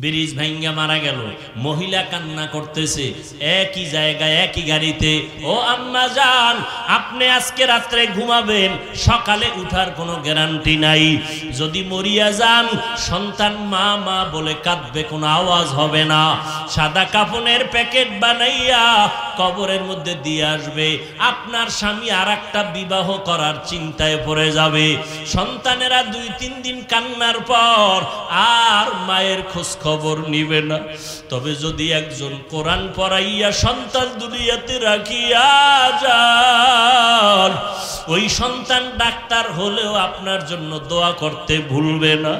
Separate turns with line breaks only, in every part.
bridge ভাঙ্গা মারা গেল মহিলা কান্না করতেছে একই জায়গায় একই গাড়িতে ও আম্মা যান আপনি আজকে রাত্রে ঘুমাবেন সকালে উঠার কোনো গ্যারান্টি নাই যদি মরিয়া যান সন্তান মা মা বলে কাঁদবে কোনো আওয়াজ হবে না সাদা কাপনের প্যাকেট বানাইয়া কবরের মধ্যে দিয়ে আসবে আপনার স্বামী আর একটা বিবাহ করার চিন্তায় পড়ে যাবে সন্তানেরা দুই তিন দিন কান্নার পর আর মায়ের খোঁজ খবর নিবে না তবে যদি একজন কোরআন পড়াইয়া সন্তান দুনিয়াতে রাখিয়া যান ওই সন্তান ডাক্তার হলেও আপনার জন্য দোয়া করতে ভুলবে না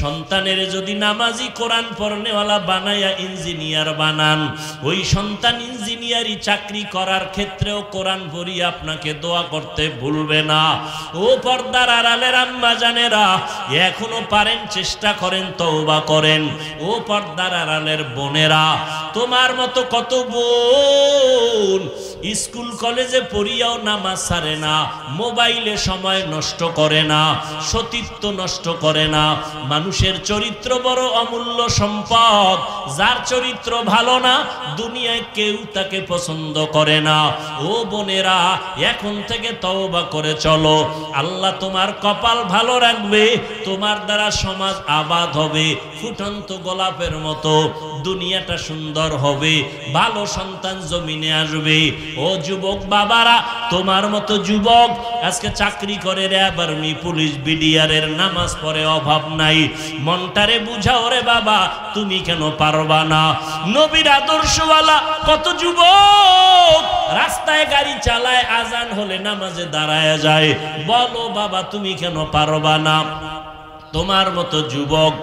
সন্তানের যদি নামাজি কোরআন পড়নেওয়ালা বানাইয়া ইঞ্জিনিয়ার বানান ওই সন্তান ইঞ্জিনিয়ার এই চাকরি করার ক্ষেত্রেও কোরআন ভরি আপনাকে দোয়া করতে ভুলবে না ও পর্দার আড়ালের আম্মা জানেরা এখনো পারেন চেষ্টা করেন তওবা করেন ও পর্দার আড়ালের বোনেরা তোমার মতো কত বোন স্কুল কলেজে পড়িয়াও নামাজ সারে না মোবাইলে সময় নষ্ট করে না সতীত্ব নষ্ট করে না মানুষের চরিত্র বড় অমূল্য সম্পদ যার চরিত্র ভালো না দুনিয়ায় কেউ তাকে পছন্দ করে না ও বোনেরা এখন থেকে তওবা করে চলো আল্লাহ তোমার কপাল ভালো রাখবে তোমার দ্বারা সমাজ আবাদ হবে ফুটন্ত গোলাপের মতো দুনিয়াটা সুন্দর হবে ভালো সন্তান জমিনে আসবে ও যুবক বাবারা তোমার মতো যুবক আজকে চাকরি করে র্যাব আর্মি পুলিশ বিডিআরের নামাজ পরে অভাব নাই মনটারে বুঝাও রে বাবা তুমি কেন পারবা না নবীর আদর্শওয়ালা কত যুবক রাস্তায় গাড়ি চালায় আজান হলে নামাজে দাঁড়ায় যায় বলো বাবা তুমি কেন পারবা না তোমার মতো যুবক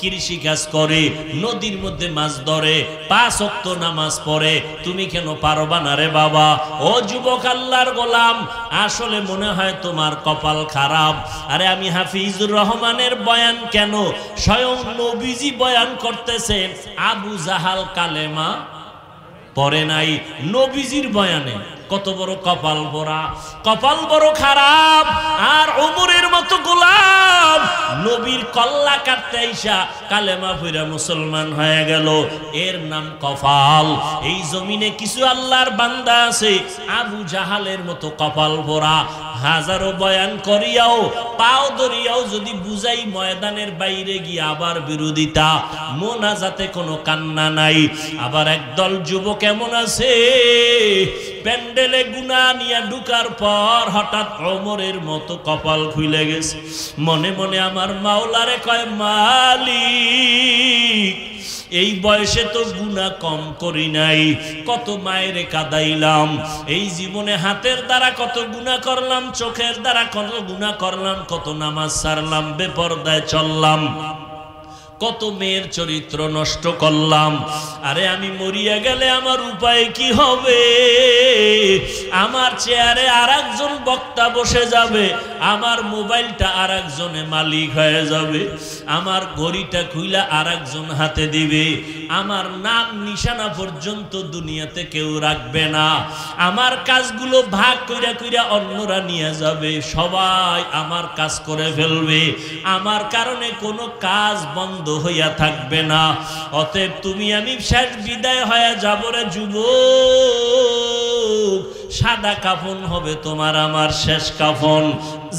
কৃষি কাজ করে নদীর মধ্যে মাছ ধরে পাঁচ অক্ত নামাজ পড়ে তুমি কেন পারবা না রে বাবা ও যুবক আল্লাহর গোলাম আসলে মনে হয় তোমার কপাল খারাপ আরে আমি হাফিজুর রহমানের বয়ান কেন স্বয়ং নবীজি বয়ান করতেছে আবু জাহাল কালেমা পরে নাই নবীজির বয়ানে কত বড় কপাল বড়া কপাল বড় খারাপ আর উমরের মতো গোলাপ নবীর কল্লা কাটতে আইসা কালেমা ফিরা মুসলমান হয়ে গেল এর নাম কপাল এই জমিনে কিছু আল্লাহর বান্দা আছে আবু জাহালের মতো কপাল বড়া হাজারো বয়ান করিয়াও পাও ধরিয়াও যদি বুঝাই ময়দানের বাইরে গিয়ে আবার বিরোধিতা মোনা যাতে কোনো কান্না নাই আবার একদল যুবক এমন আছে প্যান্ট প্যান্ডেলে গুনা নিয়ে ঢুকার পর হঠাৎ অমরের মতো কপাল খুলে গেছে মনে মনে আমার মাওলারে কয় মালি এই বয়সে তো গুণা কম করি নাই কত মায়ের কাদাইলাম এই জীবনে হাতের দ্বারা কত গুণা করলাম চোখের দ্বারা কত গুণা করলাম কত নামাজ সারলাম বেপরদায় চললাম কত মেয়ের চরিত্র নষ্ট করলাম আরে আমি মরিয়া গেলে আমার উপায় কি হবে আমার চেয়ারে আর বক্তা বসে যাবে আমার মোবাইলটা আর একজনে মালিক হয়ে যাবে আমার ঘড়িটা খুইলা আর একজন হাতে দিবে আমার নাম নিশানা পর্যন্ত দুনিয়াতে কেউ রাখবে না আমার কাজগুলো ভাগ কইরা কইরা অন্যরা নিয়ে যাবে সবাই আমার কাজ করে ফেলবে আমার কারণে কোনো কাজ বন্ধ হইয়া থাকবে না অতএব তুমি আমি শেষ বিদায় হইয়া যাব রে যুব সাদা কাফন হবে তোমার আমার শেষ কাফন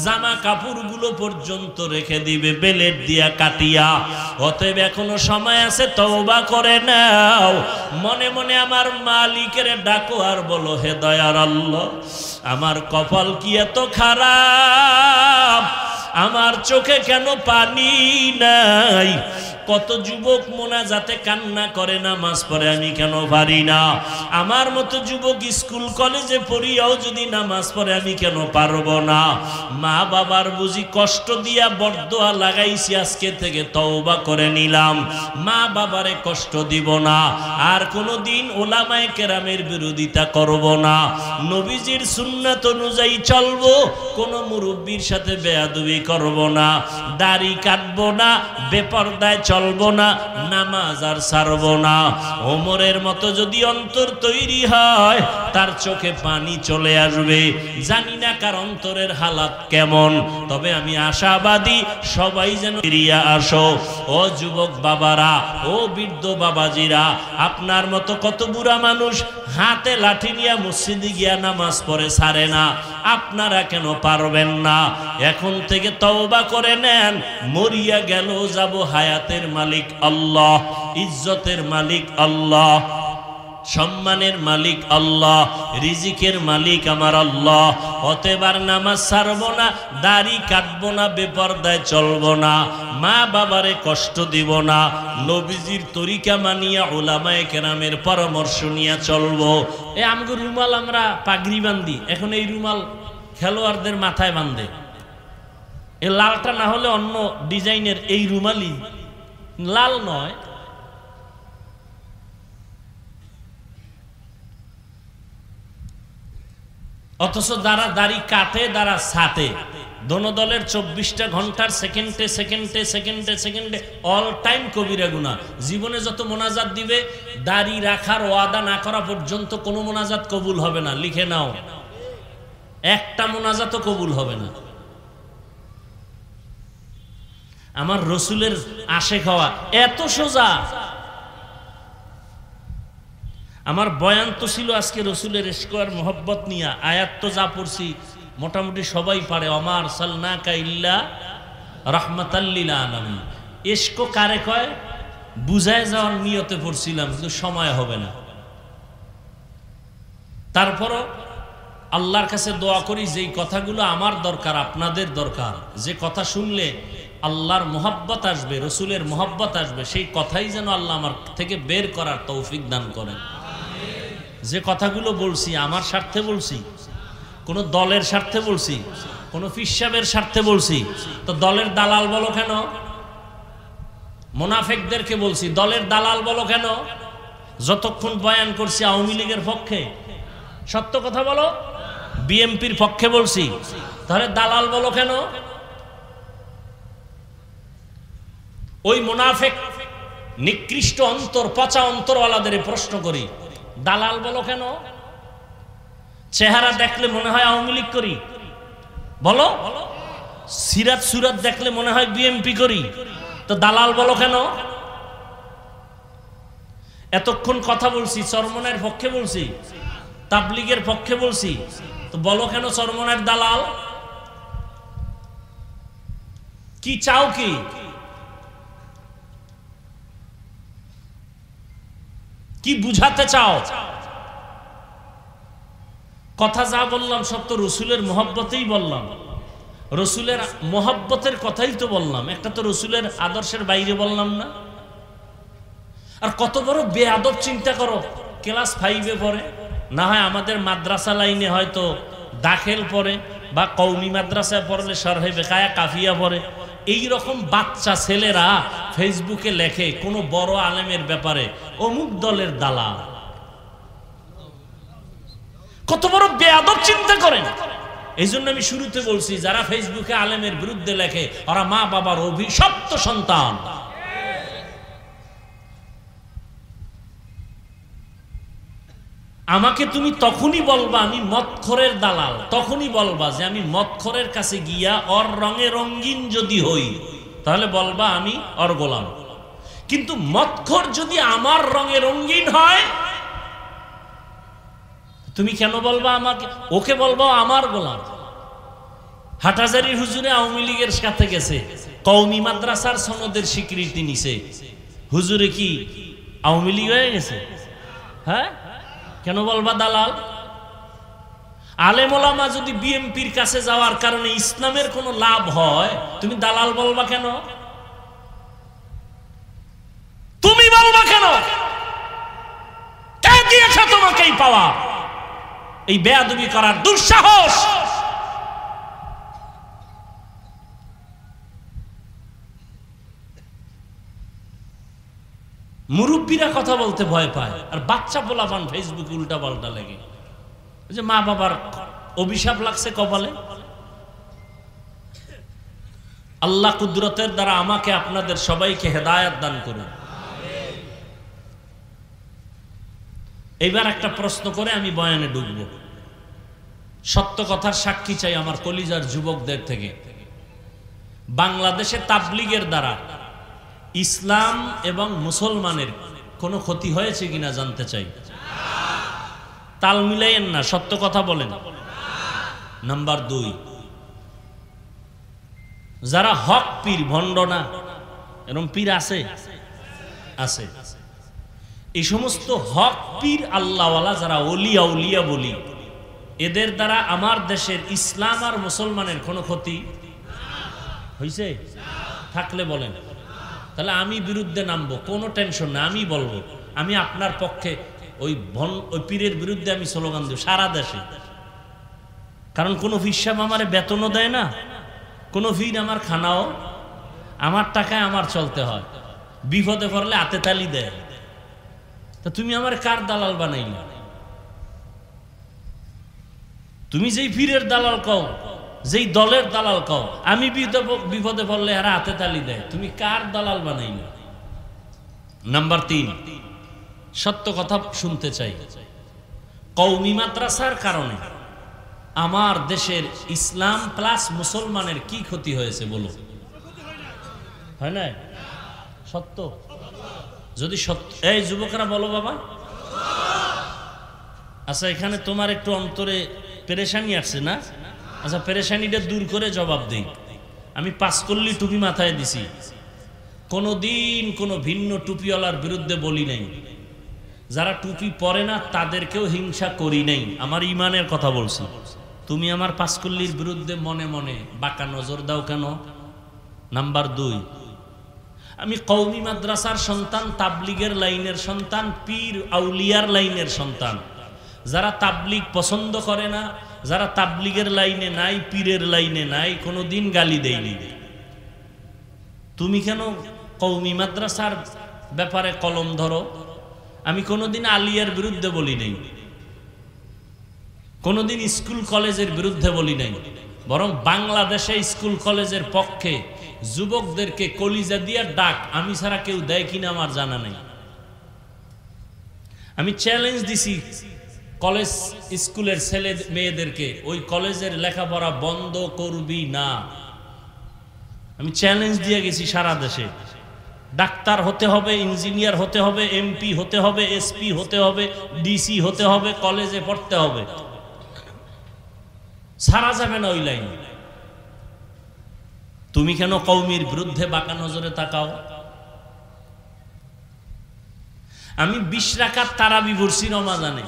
জামা কাপড়গুলো পর্যন্ত রেখে দিবে বেলেট দিয়া কাটিয়া অতএব এখনো সময় আছে তওবা করে নাও মনে মনে আমার মালিকের ডাকো আর বলো হে দয়ার আল্লাহ আমার কপাল কি এত খারাপ আমার চোখে কেন পানি নাই কত যুবক যাতে কান্না করে না মাস পরে আমি কেন পারি না আমার মতো যুবক স্কুল কলেজে পড়িয়াও যদি না মাস পরে আমি কেন পারবো না মা বাবার বুঝি কষ্ট দিয়া বরদোয়া লাগাইছি আজকে থেকে তওবা করে নিলাম মা বাবারে কষ্ট দিব না আর কোনো দিন ওলামায় কেরামের বিরোধিতা করব না নবীজির সুন্নাত অনুযায়ী চলবো কোনো মুরব্বীর সাথে বেয়াদুবি করব না দাড়ি কাটব না বেপরদায় চল চলবো না নামাজ আর সারবো না ওমরের মতো যদি অন্তর তৈরি হয় তার চোখে পানি চলে আসবে জানি না কার অন্তরের হালাত কেমন তবে আমি আশাবাদী সবাই যেন ফিরিয়া আসো ও যুবক বাবারা ও বৃদ্ধ বাবাজিরা আপনার মতো কত বুড়া মানুষ হাতে লাঠি নিয়ে মসজিদে গিয়া নামাজ পড়ে সারে না আপনারা কেন পারবেন না এখন থেকে তওবা করে নেন মরিয়া গেল যাব হায়াতের মালিক আল্লাহ ইজ্জতের মালিক আল্লাহ সম্মানের মালিক আল্লাহ রিজিকের মালিক আমার আল্লাহ অতেবার নামাজ সারব না দাড়ি কাটব না বেপর্দায় চলব না মা বাবারে কষ্ট দিব না নবীজির তরিকা মানিয়া ওলামায় কেরামের পরামর্শ নিয়ে চলব এ আমি রুমাল আমরা পাগড়ি বান্ধি এখন এই রুমাল খেলোয়াড়দের মাথায় বান্ধে এ লালটা না হলে অন্য ডিজাইনের এই রুমালই লাল নয় অথচ দ্বারা দাড়ি কাটে দ্বারা সাথে দোনো দলের চব্বিশটা ঘন্টার সেকেন্ডে সেকেন্ডে সেকেন্ডে সেকেন্ডে অল টাইম কবিরা গুণা জীবনে যত মোনাজাত দিবে দাড়ি রাখার ওয়াদা না করা পর্যন্ত কোনো মোনাজাত কবুল হবে না লিখে নাও একটা মোনাজাতও কবুল হবে না আমার রসুলের আশেখ হওয়া এত সোজা আমার বয়ান তো ছিল আজকে রসুলের ইস্কোয়ার মোহব্বত নিয়া আয়াত তো যা পড়ছি মোটামুটি সবাই পারে অমার সালনা কাইল্লা রহমাতাল্লিলা আলমী এসকো কারে কয় বুঝায় যাওয়ার নিয়তে পড়ছিলাম কিন্তু সময় হবে না তারপরও আল্লাহর কাছে দোয়া করি যেই কথাগুলো আমার দরকার আপনাদের দরকার যে কথা শুনলে আল্লাহর মোহাব্বত আসবে রসুলের মোহাব্বত আসবে সেই কথাই যেন আল্লাহ আমার থেকে বের করার তৌফিক দান করেন যে কথাগুলো বলছি আমার স্বার্থে বলছি কোনো দলের স্বার্থে বলছি কোন ফিসাবের স্বার্থে বলছি তো দলের দালাল বলো কেন মোনাফেকদেরকে বলছি দলের দালাল বলো কেন যতক্ষণ বয়ান করছি আওয়ামী লীগের পক্ষে সত্য কথা বলো বিএমপির পক্ষে বলছি তাহলে দালাল বলো কেন ওই মোনাফেক নিকৃষ্ট অন্তর পচা অন্তরওয়ালাদের প্রশ্ন করি দালাল বলো কেন চেহারা দেখলে মনে হয় আওয়ামী লীগ করি বলো সিরাত সুরাত দেখলে মনে হয় বিএমপি করি তো দালাল বলো কেন এতক্ষণ কথা বলছি চরমনের পক্ষে বলছি তাবলিগের পক্ষে বলছি তো বলো কেন চরমনের দালাল কি চাও কি কি বুঝাতে চাও কথা যা বললাম সব তো রসুলের মহব্বতেই বললাম রসুলের মহব্বতের কথাই তো বললাম একটা তো রসুলের আদর্শের বাইরে বললাম না আর কত বড় বেআদব চিন্তা করো ক্লাস ফাইভে পড়ে না হয় আমাদের মাদ্রাসা লাইনে হয়তো দাখেল পড়ে বা কৌমি মাদ্রাসায় পড়লে সরহে বেকায়া কাফিয়া পড়ে এই রকম বাচ্চা ছেলেরা ফেসবুকে লেখে কোন বড় আলেমের ব্যাপারে অমুক দলের দালাল কত বড় বেয়াদব চিন্তা করেন এই জন্য আমি শুরুতে বলছি যারা ফেসবুকে আলেমের বিরুদ্ধে লেখে ওরা মা বাবার অভিশপ্ত সন্তান আমাকে তুমি তখনই বলবা আমি মৎখরের দালাল তখনই বলবা যে আমি মৎখরের কাছে গিয়া অর রঙে রঙিন যদি হই তাহলে বলবা আমি অর গোলাম কিন্তু মৎখর যদি আমার রঙে রঙিন হয় তুমি কেন বলবা আমাকে ওকে বলবা আমার গোলাম হাটাজারি হুজুরে আওয়ামী লীগের সাথে গেছে কৌমি মাদ্রাসার সনদের স্বীকৃতি নিছে হুজুরে কি আওয়ামী লীগ হয়ে গেছে হ্যাঁ কেন বলবা দালাল আলেমোলামা যদি বিএমপির কাছে যাওয়ার কারণে ইসলামের কোনো লাভ হয় তুমি দালাল বলবা কেন তুমি বলবা কেন তোমাকেই পাওয়া এই বেয়াদুবি করার দুঃসাহস মুরব্বীরা কথা বলতে ভয় পায় আর বাচ্চা পোলাপান ফেসবুকে উল্টা পাল্টা লাগে যে মা বাবার অভিশাপ লাগছে কপালে আল্লাহ কুদরতের দ্বারা আমাকে আপনাদের সবাইকে হেদায়াত দান করুন এইবার একটা প্রশ্ন করে আমি বয়ানে ডুবব সত্য কথার সাক্ষী চাই আমার কলিজার যুবকদের থেকে বাংলাদেশে তাবলিগের দ্বারা ইসলাম এবং মুসলমানের কোনো ক্ষতি হয়েছে কিনা জানতে চাই তাল মিলাইয়েন না সত্য কথা বলেন নাম্বার দুই যারা হক পীর ভণ্ডনা না এরম পীর আছে আছে এই সমস্ত হক পীর আল্লাহওয়ালা যারা অলিয়া উলিয়া বলি এদের দ্বারা আমার দেশের ইসলাম আর মুসলমানের কোনো ক্ষতি হয়েছে থাকলে বলেন তাহলে আমি বিরুদ্ধে নামবো কোনো টেনশন না আমি বলবো আমি আপনার পক্ষে ওই ভন ওই পীরের বিরুদ্ধে আমি স্লোগান দেব সারা দেশে কারণ কোনো হিসাব আমার বেতনও দেয় না কোনো ফির আমার খানাও আমার টাকায় আমার চলতে হয় বিপদে পড়লে আতে তালি দেয় তা তুমি আমার কার দালাল বানাইলে তুমি যেই ফিরের দালাল কও যেই দলের দালাল কও আমি বিপদে পড়লে এরা হাতে তালি দেয় তুমি কার দালাল না নাম্বার তিন সত্য কথা শুনতে চাই কৌমি মাদ্রাসার কারণে আমার দেশের ইসলাম প্লাস মুসলমানের কি ক্ষতি হয়েছে বলো হয় না সত্য যদি সত্য এই যুবকরা বলো বাবা আচ্ছা এখানে তোমার একটু অন্তরে পেরেশানি আসছে না আচ্ছা পেরেশানিটা দূর করে জবাব দিই আমি করলি টুপি মাথায় দিছি কোনো দিন কোনো ভিন্ন টুপিওয়ালার বিরুদ্ধে বলি নাই যারা টুপি পরে না তাদেরকেও হিংসা করি নাই আমার ইমানের কথা বলছি তুমি আমার পাসকল্লির বিরুদ্ধে মনে মনে বাঁকা নজর দাও কেন নাম্বার দুই আমি কৌমি মাদ্রাসার সন্তান তাবলিগের লাইনের সন্তান পীর আউলিয়ার লাইনের সন্তান যারা তাবলিগ পছন্দ করে না যারা তাবলিগের লাইনে নাই পীরের লাইনে নাই কোনো দিন গালি দেয়নি তুমি কেন কৌমি মাদ্রাসার ব্যাপারে কলম ধরো আমি কোনোদিন আলিয়ার বিরুদ্ধে বলি নাই কোনোদিন স্কুল কলেজের বিরুদ্ধে বলি নাই বরং বাংলাদেশে স্কুল কলেজের পক্ষে যুবকদেরকে কলিজা দিয়ার ডাক আমি ছাড়া কেউ দেয় কিনা আমার জানা নেই আমি চ্যালেঞ্জ দিছি কলেজ স্কুলের ছেলে মেয়েদেরকে ওই কলেজের লেখাপড়া বন্ধ করবি না আমি চ্যালেঞ্জ দিয়ে গেছি সারা দেশে ডাক্তার হতে হবে ইঞ্জিনিয়ার হতে হবে এমপি হতে হবে এসপি হতে হবে ডিসি হতে হবে কলেজে পড়তে হবে সারা যাবে না ওই লাইন তুমি কেন কৌমির বিরুদ্ধে বাঁকা নজরে তাকাও আমি বিশ রাখার তারাবি ভরছি রমাজানে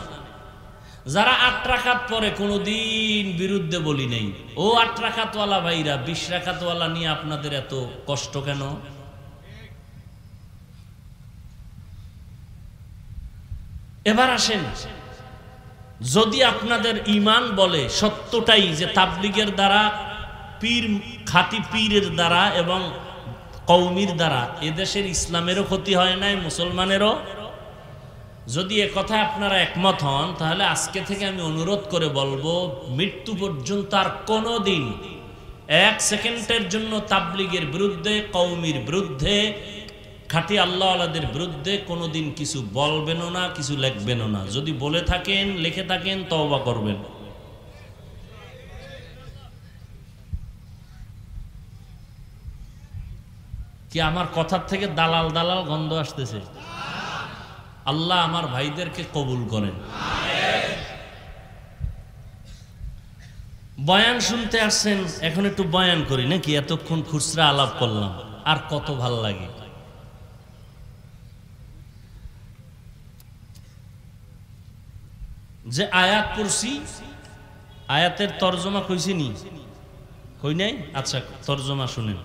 যারা আট রাখাত পরে কোনোদিন বিরুদ্ধে বলি নেই ও আট রাখাতওয়ালা ভাইরা বিশ রাখাতওয়ালা নিয়ে আপনাদের এত কষ্ট কেন এবার আসেন যদি আপনাদের ইমান বলে সত্যটাই যে তাবলিগের দ্বারা পীর খাতি পীরের দ্বারা এবং কৌমির দ্বারা এদেশের ইসলামেরও ক্ষতি হয় নাই মুসলমানেরও যদি এ কথা আপনারা একমত হন তাহলে আজকে থেকে আমি অনুরোধ করে বলবো মৃত্যু পর্যন্ত আর কোনো দিন এক সেকেন্ডের জন্য তাবলিগের বিরুদ্ধে কৌমির বিরুদ্ধে খাটি আল্লাহ আলাদের বিরুদ্ধে কোনো দিন কিছু বলবেনও না কিছু লেখবেনও না যদি বলে থাকেন লিখে থাকেন তওবা করবেন কি আমার কথার থেকে দালাল দালাল গন্ধ আসতেছে আল্লাহ আমার ভাইদেরকে কবুল করেন বয়ান শুনতে আসছেন এখন একটু বয়ান করি নাকি এতক্ষণ খুচরা আলাপ করলাম আর কত ভাল লাগে যে আয়াত করছি আয়াতের তর্জমা কইছি নি কই নাই আচ্ছা তর্জমা শুনেন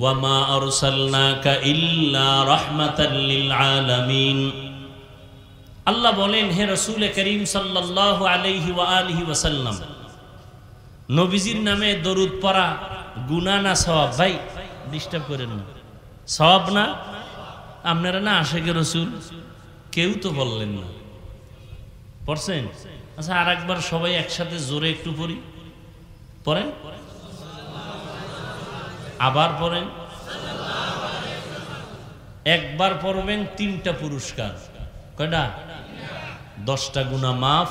ওয়ামা আরসালনাকা ইল্লা রাহমাতাল লিল আলামিন আল্লাহ বলেন হে রসুল করিম সাল্লাহ আলহি আলহি ওয়াসাল্লাম নবীজির নামে দরুদ পড়া গুনা না সবাব ভাই ডিস্টার্ব করেন না সবাব না আপনারা না আশেকে রসুল কেউ তো বললেন না পড়ছেন আচ্ছা আর একবার সবাই একসাথে জোরে একটু পড়ি পড়েন আবার পড়েন একবার পড়বেন তিনটা পুরস্কার কয়টা দশটা গুণা মাফ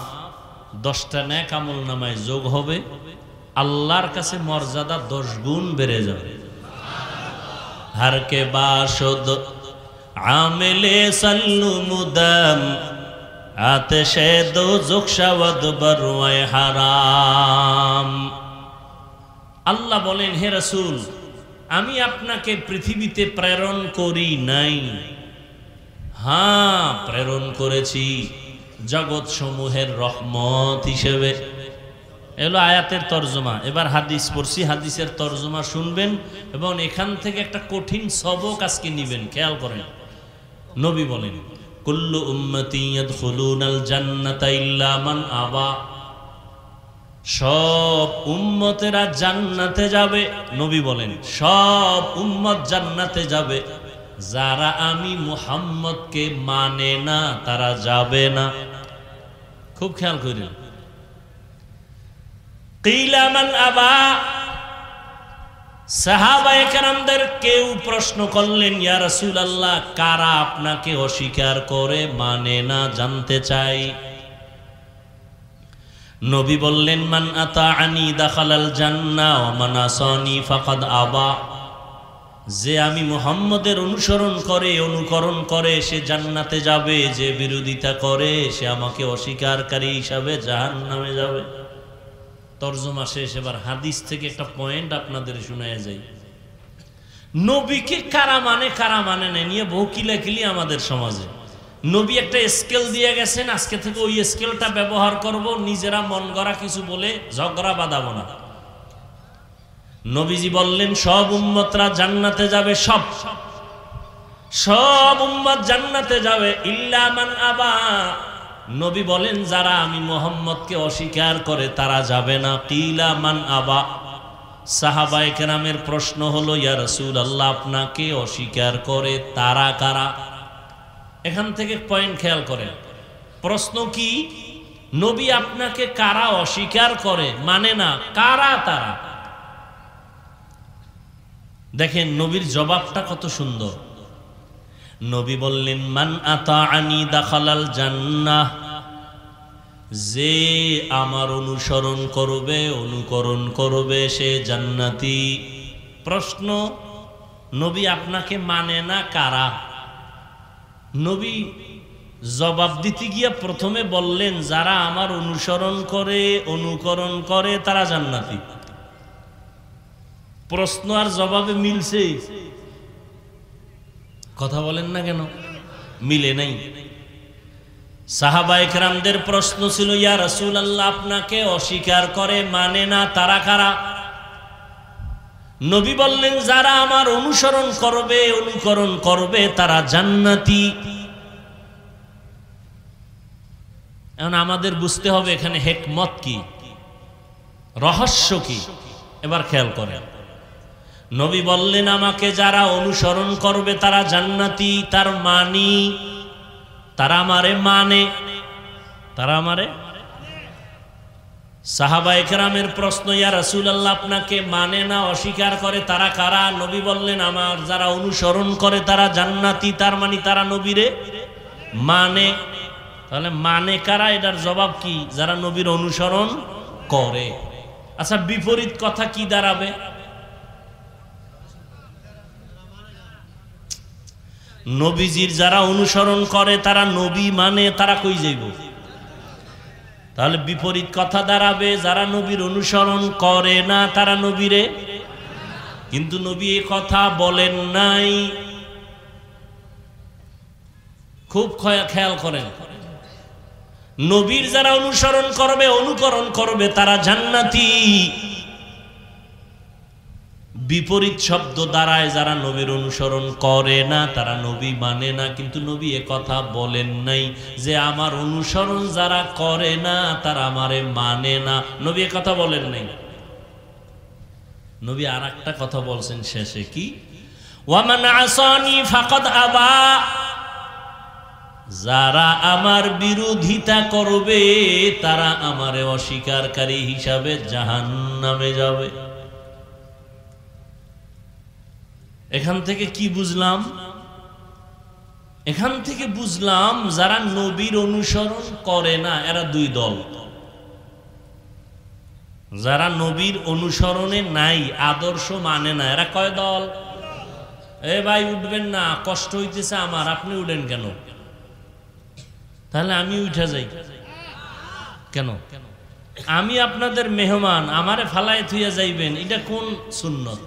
দশটা ন্যাক আমল নামায় যোগ হবে আল্লাহর কাছে মর্যাদা দশ গুণ বেড়ে যাবে হারকে বাসদ আমেলে সাল্লু মুদাম হারাম আল্লাহ বলেন হে রসুল আমি আপনাকে পৃথিবীতে প্রেরণ করি নাই হ্যাঁ প্রেরণ করেছি জগৎ সমূহের রহমত হিসেবে এগুলো আয়াতের তর্জমা এবার হাদিস পড়ছি হাদিসের তর্জমা শুনবেন এবং এখান থেকে একটা কঠিন সবক আজকে নিবেন খেয়াল করেন নবী বলেন কুল্লু উম্মতি ইয়াদখুলুনাল জান্নাতা ইল্লা মান আবা সব উম্মতেরা জান্নাতে যাবে নবী বলেন সব উম্মত জান্নাতে যাবে যারা আমি মুহাম্মদকে মানে না তারা যাবে না খুব খেয়াল করিল কেউ প্রশ্ন করলেন ইয়া রাসূলুল্লাহ কারা আপনাকে অস্বীকার করে মানে না জানতে চাই নবী বললেন মান আতা আনি দাখালাল জান্না ও মানাসনি ফাকাদ আবা যে আমি মুহাম্মদের অনুসরণ করে অনুকরণ করে সে জান্নাতে যাবে যে বিরোধিতা করে সে আমাকে অস্বীকারকারী হিসাবে জাহান নামে যাবে তর্জমা শেষ এবার হাদিস থেকে একটা পয়েন্ট আপনাদের শোনায় যাই নবীকে কারা মানে কারা মানে নেয় নিয়ে বহু কিলাকিলি আমাদের সমাজে নবী একটা স্কেল দিয়ে গেছেন আজকে থেকে ওই স্কেলটা ব্যবহার করব নিজেরা মন গড়া কিছু বলে ঝগড়া বাঁধাবো না নবীজি বললেন সব উম্মতরা জান্নাতে যাবে সব সব উম্মত জান্নাতে যাবে ইল্লামান আবা নবী বলেন যারা আমি মোহাম্মদকে অস্বীকার করে তারা যাবে না কিলা মান আবা সাহাবায় কেরামের প্রশ্ন হলো ইয়ারসুল আল্লাহ আপনাকে অস্বীকার করে তারা কারা এখান থেকে পয়েন্ট খেয়াল করেন প্রশ্ন কি নবী আপনাকে কারা অস্বীকার করে মানে না কারা তারা দেখেন নবীর জবাবটা কত সুন্দর নবী বললেন মান আতা আনি দাখালাল জান্নাহ যে আমার অনুসরণ করবে অনুকরণ করবে সে জান্নাতি প্রশ্ন নবী আপনাকে মানে না কারা নবী জবাব দিতে গিয়া প্রথমে বললেন যারা আমার অনুসরণ করে অনুকরণ করে তারা জান্নাতি প্রশ্ন আর জবাবে মিলছে কথা বলেন না কেন মিলে নাই সাহাবা একরামদের প্রশ্ন ছিল ইয়া রসুল আল্লাহ আপনাকে অস্বীকার করে মানে না তারা কারা নবী বললেন যারা আমার অনুসরণ করবে অনুকরণ করবে তারা জান্নাতি এখন আমাদের বুঝতে হবে এখানে হেকমত কি রহস্য কি এবার খেয়াল করেন নবী বললেন আমাকে যারা অনুসরণ করবে তারা জান্নাতি তার মানি তারা আমারে মানে তারা আমারে সাহাবা একরামের প্রশ্ন ইয়া আল্লাহ আপনাকে মানে না অস্বীকার করে তারা কারা নবী বললেন আমার যারা অনুসরণ করে তারা জান্নাতি তার মানে তারা নবীরে মানে তাহলে মানে কারা এটার জবাব কি যারা নবীর অনুসরণ করে আচ্ছা বিপরীত কথা কি দাঁড়াবে নবীজির যারা অনুসরণ করে তারা নবী মানে তারা কই যাইব তাহলে বিপরীত কথা দাঁড়াবে যারা নবীর অনুসরণ করে না তারা নবীরে কিন্তু নবী এ কথা বলেন নাই খুব খেয়াল করেন নবীর যারা অনুসরণ করবে অনুকরণ করবে তারা জান্নাতি বিপরীত শব্দ দ্বারায় যারা নবীর অনুসরণ করে না তারা নবী মানে না কিন্তু নবী এ কথা বলেন নাই যে আমার অনুসরণ যারা করে না তারা আমারে মানে না নবী এ কথা বলেন নাই নবী আর একটা কথা বলছেন শেষে কি ওয়ামান আবা যারা আমার বিরোধিতা করবে তারা আমারে অস্বীকারী হিসাবে জাহান নামে যাবে এখান থেকে কি বুঝলাম এখান থেকে বুঝলাম যারা নবীর অনুসরণ করে না এরা দুই দল যারা নবীর অনুসরণে নাই আদর্শ মানে না এরা কয় দল এ ভাই উঠবেন না কষ্ট হইতেছে আমার আপনি উঠেন কেন তাহলে আমি উঠে যাই কেন আমি আপনাদের মেহমান আমারে ফালায় থুইয়া যাইবেন এটা কোন সুন্নত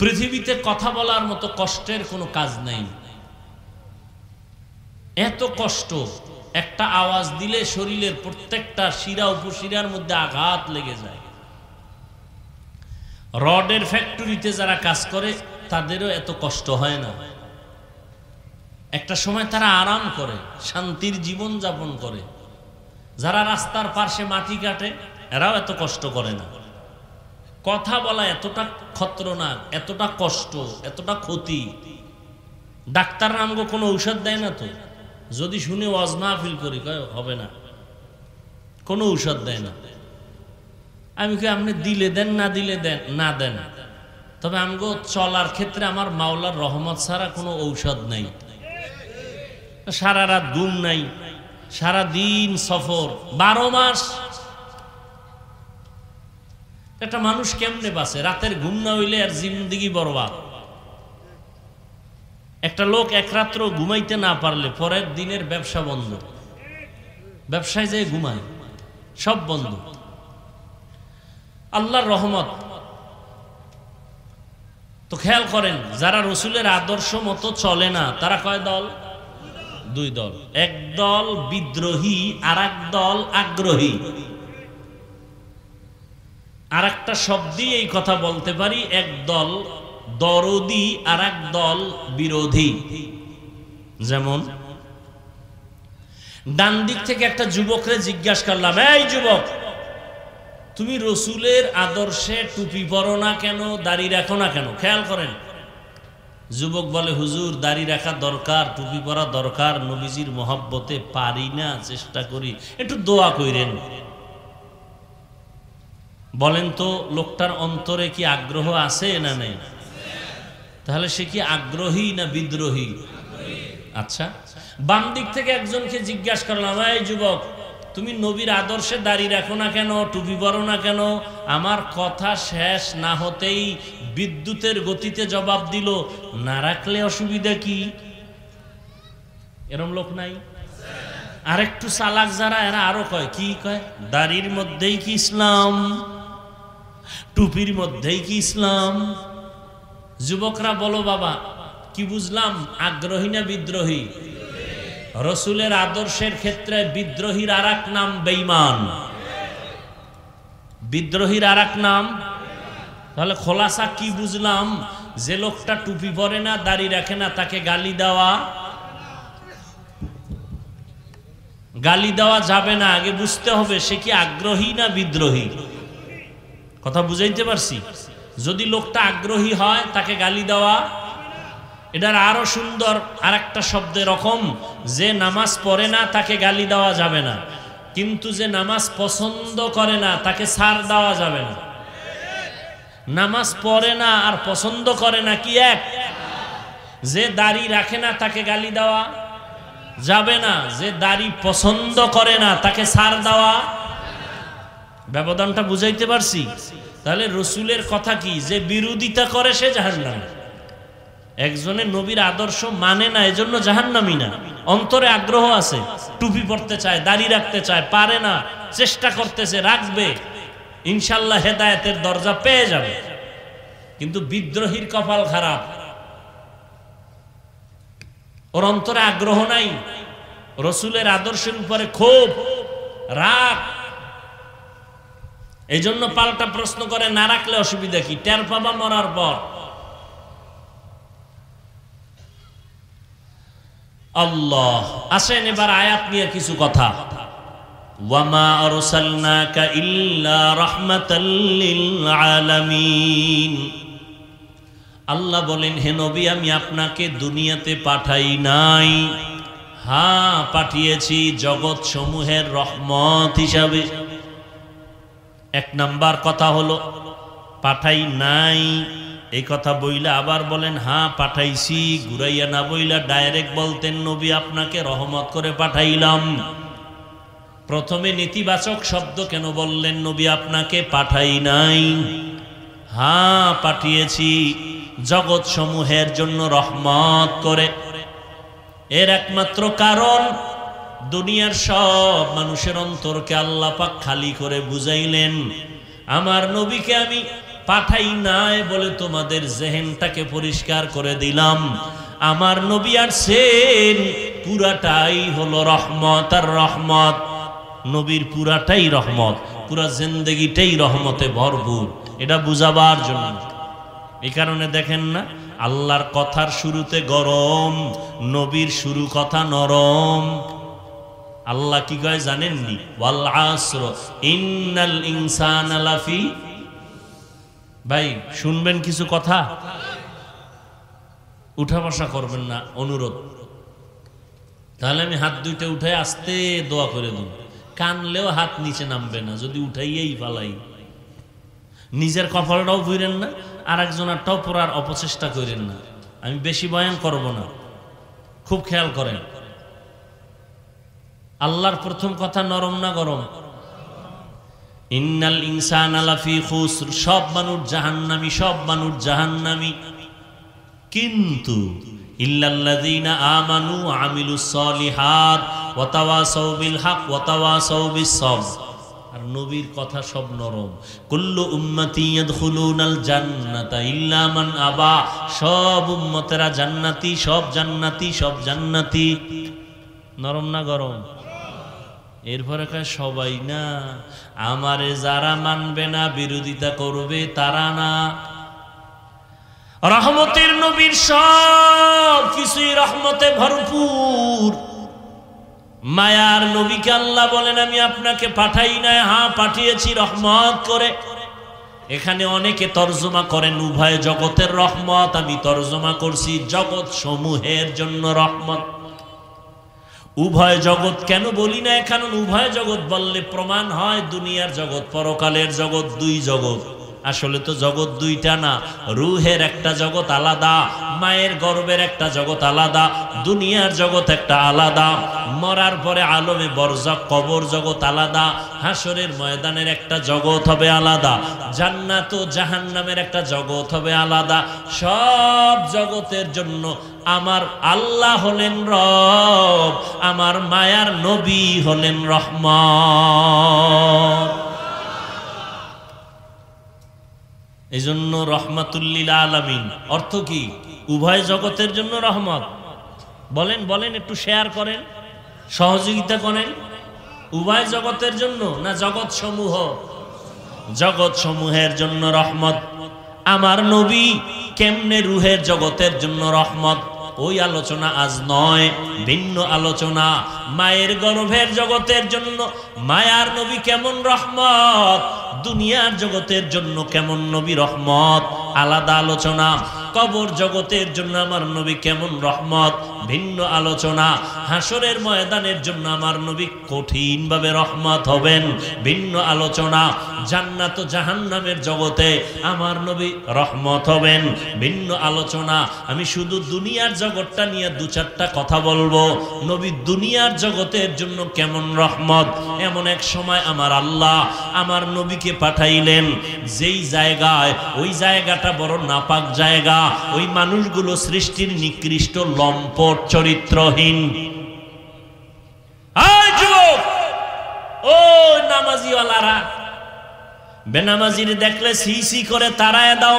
পৃথিবীতে কথা বলার মতো কষ্টের কোনো কাজ নাই এত কষ্ট একটা আওয়াজ দিলে শরীরের প্রত্যেকটা শিরা উপশিরার মধ্যে আঘাত লেগে যায় রডের ফ্যাক্টরিতে যারা কাজ করে তাদেরও এত কষ্ট হয় না একটা সময় তারা আরাম করে শান্তির জীবন যাপন করে যারা রাস্তার পাশে মাটি কাটে এরাও এত কষ্ট করে না কথা বলা এতটা খতরনাক এতটা কষ্ট এতটা ক্ষতি ডাক্তার নামগো কোনো ঔষধ দেয় না তো যদি শুনে ওয়াজ ফিল করি হবে না কোনো ঔষধ দেয় না আমি কি আপনি দিলে দেন না দিলে দেন না দেন তবে আমগো চলার ক্ষেত্রে আমার মাওলার রহমত ছাড়া কোনো ঔষধ নাই সারা রাত ঘুম নাই সারা দিন সফর বারো মাস একটা মানুষ কেমনে বাঁচে রাতের ঘুম না হইলে আর জিন্দিগি বরবাদ একটা লোক এক রাত্র ঘুমাইতে না পারলে পরের দিনের ব্যবসা বন্ধ ব্যবসায় যে ঘুমায় সব বন্ধ আল্লাহর রহমত তো খেয়াল করেন যারা রসুলের আদর্শ মতো চলে না তারা কয় দল দুই দল এক দল বিদ্রোহী আর দল আগ্রহী আর একটা শব্দই এই কথা বলতে পারি এক দল দরদি আর এক দল বিরোধী যেমন ডান দিক থেকে একটা যুবকরে জিজ্ঞাসা করলাম এই যুবক তুমি রসুলের আদর্শে টুপি পরো না কেন দাড়ি রাখো না কেন খেয়াল করেন যুবক বলে হুজুর দাড়ি রাখা দরকার টুপি পরা দরকার নবীজির মহব্বতে পারি না চেষ্টা করি একটু দোয়া করেন বলেন তো লোকটার অন্তরে কি আগ্রহ আছে না নেই তাহলে সে কি আগ্রহী না বিদ্রোহী আচ্ছা বাম দিক থেকে একজনকে জিজ্ঞাসা করলাম এই যুবক তুমি নবীর আদর্শে দাঁড়িয়ে রাখো না কেন টুপি পরো না কেন আমার কথা শেষ না হতেই বিদ্যুতের গতিতে জবাব দিল না রাখলে অসুবিধা কি এরম লোক নাই আরেকটু চালাক যারা এরা আরো কয় কি কয় দাড়ির মধ্যেই কি ইসলাম টুপির মধ্যেই কি ইসলাম যুবকরা বলো বাবা কি বুঝলাম আগ্রহী না বিদ্রোহী রসুলের আদর্শের ক্ষেত্রে বিদ্রোহীর আর নাম বেইমান বিদ্রোহীর আর নাম তাহলে খোলাসা কি বুঝলাম যে লোকটা টুপি পরে না দাড়ি রাখে না তাকে গালি দেওয়া গালি দেওয়া যাবে না আগে বুঝতে হবে সে কি আগ্রহী না বিদ্রোহী কথা বুঝাইতে পারছি যদি লোকটা আগ্রহী হয় তাকে গালি দেওয়া এটার আরও সুন্দর আর একটা শব্দে রকম যে নামাজ পড়ে না তাকে গালি দেওয়া যাবে না কিন্তু যে নামাজ পছন্দ করে না তাকে সার দেওয়া যাবে না নামাজ পড়ে না আর পছন্দ করে না কি এক যে দাড়ি রাখে না তাকে গালি দেওয়া যাবে না যে দাড়ি পছন্দ করে না তাকে সার দেওয়া ব্যবধানটা বুঝাইতে পারছি তাহলে রসুলের কথা কি যে বিরোধিতা করে সে জাহান্নামী একজনে নবীর আদর্শ মানে না এজন্য জাহান্নামি না অন্তরে আগ্রহ আছে টুপি পরতে চায় দাড়ি রাখতে চায় পারে না চেষ্টা করতেছে রাখবে ইনশাল্লাহ হেদায়তের দরজা পেয়ে যাবে কিন্তু বিদ্রোহীর কপাল খারাপ ওর অন্তরে আগ্রহ নাই রসুলের আদর্শের উপরে ক্ষোভ রাগ এই জন্য পাল্টা প্রশ্ন করে না রাখলে অসুবিধা কি টের পাবা মরার পর আল্লাহ আসেন এবার আয়াত নিয়ে কিছু কথা ওয়ামা ইল্লা আলামিন আল্লাহ বলেন হে নবী আমি আপনাকে দুনিয়াতে পাঠাই নাই হ্যাঁ পাঠিয়েছি জগৎ সমূহের রহমত হিসাবে এক নাম্বার কথা হলো পাঠাই নাই এই কথা বইলা আবার বলেন হ্যাঁ পাঠাইছি ঘুরাইয়া না বইলা ডাইরেক্ট বলতেন নবী আপনাকে রহমত করে পাঠাইলাম প্রথমে নেতিবাচক শব্দ কেন বললেন নবী আপনাকে পাঠাই নাই হ্যাঁ পাঠিয়েছি জগৎ সমূহের জন্য রহমত করে এর একমাত্র কারণ দুনিয়ার সব মানুষের অন্তরকে আল্লাহ পাক খালি করে বুঝাইলেন আমার নবীকে আমি পাঠাই নাই বলে তোমাদের জেহেনটাকে পরিষ্কার করে দিলাম আমার নবী সেন পুরাটাই হলো রহমত আর রহমত নবীর পুরাটাই রহমত পুরা জিন্দগিটাই রহমতে ভরপুর এটা বুঝাবার জন্য এই কারণে দেখেন না আল্লাহর কথার শুরুতে গরম নবীর শুরু কথা নরম আল্লাহ কি কয় জানেননি ওয়াল আসর ইন্নাল ইনসান আলাফি ভাই শুনবেন কিছু কথা উঠা বসা করবেন না অনুরোধ তাহলে আমি হাত দুইটা উঠে আসতে দোয়া করে দেব কানলেও হাত নিচে নামবে না যদি উঠাইয়েই পালাই নিজের কপালটাও পুরেন না আর একজনারটাও পড়ার অপচেষ্টা করেন না আমি বেশি বয়ান করব না খুব খেয়াল করেন আল্লাহর প্রথম কথা নরম না গরম ইন্নাল ইনসান আলাফি খুসর সব মানুষ জাহান্নামি সব মানুষ জাহান্নামি কিন্তু আমানু নবীর কথা সব নরম জান্নাতা আবা সব উম্মতেরা সব জান্নাতি সব জান্নাতি নরম না গরম এরপরে সবাই না আমারে যারা মানবে না বিরোধিতা করবে তারা না রহমতের নবীর সব কিছুই রহমতে ভরপুর মায়ার নবীকে আল্লাহ বলেন আমি আপনাকে পাঠাই না হা হ্যাঁ, পাঠিয়েছি রহমত করে এখানে অনেকে তর্জমা করেন উভয় জগতের রহমত আমি তর্জমা করছি জগৎ সমূহের জন্য রহমত উভয় জগৎ কেন বলি না এখানে উভয় জগৎ বললে প্রমাণ হয় দুনিয়ার জগৎ পরকালের জগৎ দুই জগৎ আসলে তো জগৎ দুইটা না রুহের একটা জগৎ আলাদা মায়ের গর্বের একটা জগৎ আলাদা দুনিয়ার জগৎ একটা আলাদা মরার পরে আলমে বরজক কবর জগৎ আলাদা হাসরের ময়দানের একটা জগৎ হবে আলাদা জান্নাত ও জাহান নামের একটা জগৎ হবে আলাদা সব জগতের জন্য আমার আল্লাহ হলেন রব আমার মায়ার নবী হলেন রহমান এই জন্য রহমাতুল্লিল আলমিন অর্থ কি উভয় জগতের জন্য রহমত বলেন বলেন একটু শেয়ার করেন সহযোগিতা করেন উভয় জগতের জন্য না জগৎ সমূহ জগৎ সমূহের জন্য রহমত আমার নবী কেমনে রুহের জগতের জন্য রহমত ওই আলোচনা আজ নয় ভিন্ন আলোচনা মায়ের গর্ভের জগতের জন্য মায়ার নবী কেমন রহমত দুনিয়ার জগতের জন্য কেমন নবী রহমত আলাদা আলোচনা কবর জগতের জন্য আমার নবী কেমন রহমত ভিন্ন আলোচনা হাসরের ময়দানের জন্য আমার নবী কঠিনভাবে রহমত হবেন ভিন্ন আলোচনা জান্নাত জাহান্নামের জগতে আমার নবী রহমত হবেন ভিন্ন আলোচনা আমি শুধু দুনিয়ার জগৎটা নিয়ে দু চারটা কথা বলবো নবী দুনিয়ার জগতের জন্য কেমন রহমত এমন এক সময় আমার আল্লাহ আমার নবীকে পাঠাইলেন যেই জায়গায় ওই জায়গাটা বড় নাপাক জায়গা ওই মানুষগুলো সৃষ্টির নিকৃষ্ট লম্পট চরিত্রহীন ও নামাজিওয়ালারা বেনামাজির দেখলে সিসি করে তারায় দাও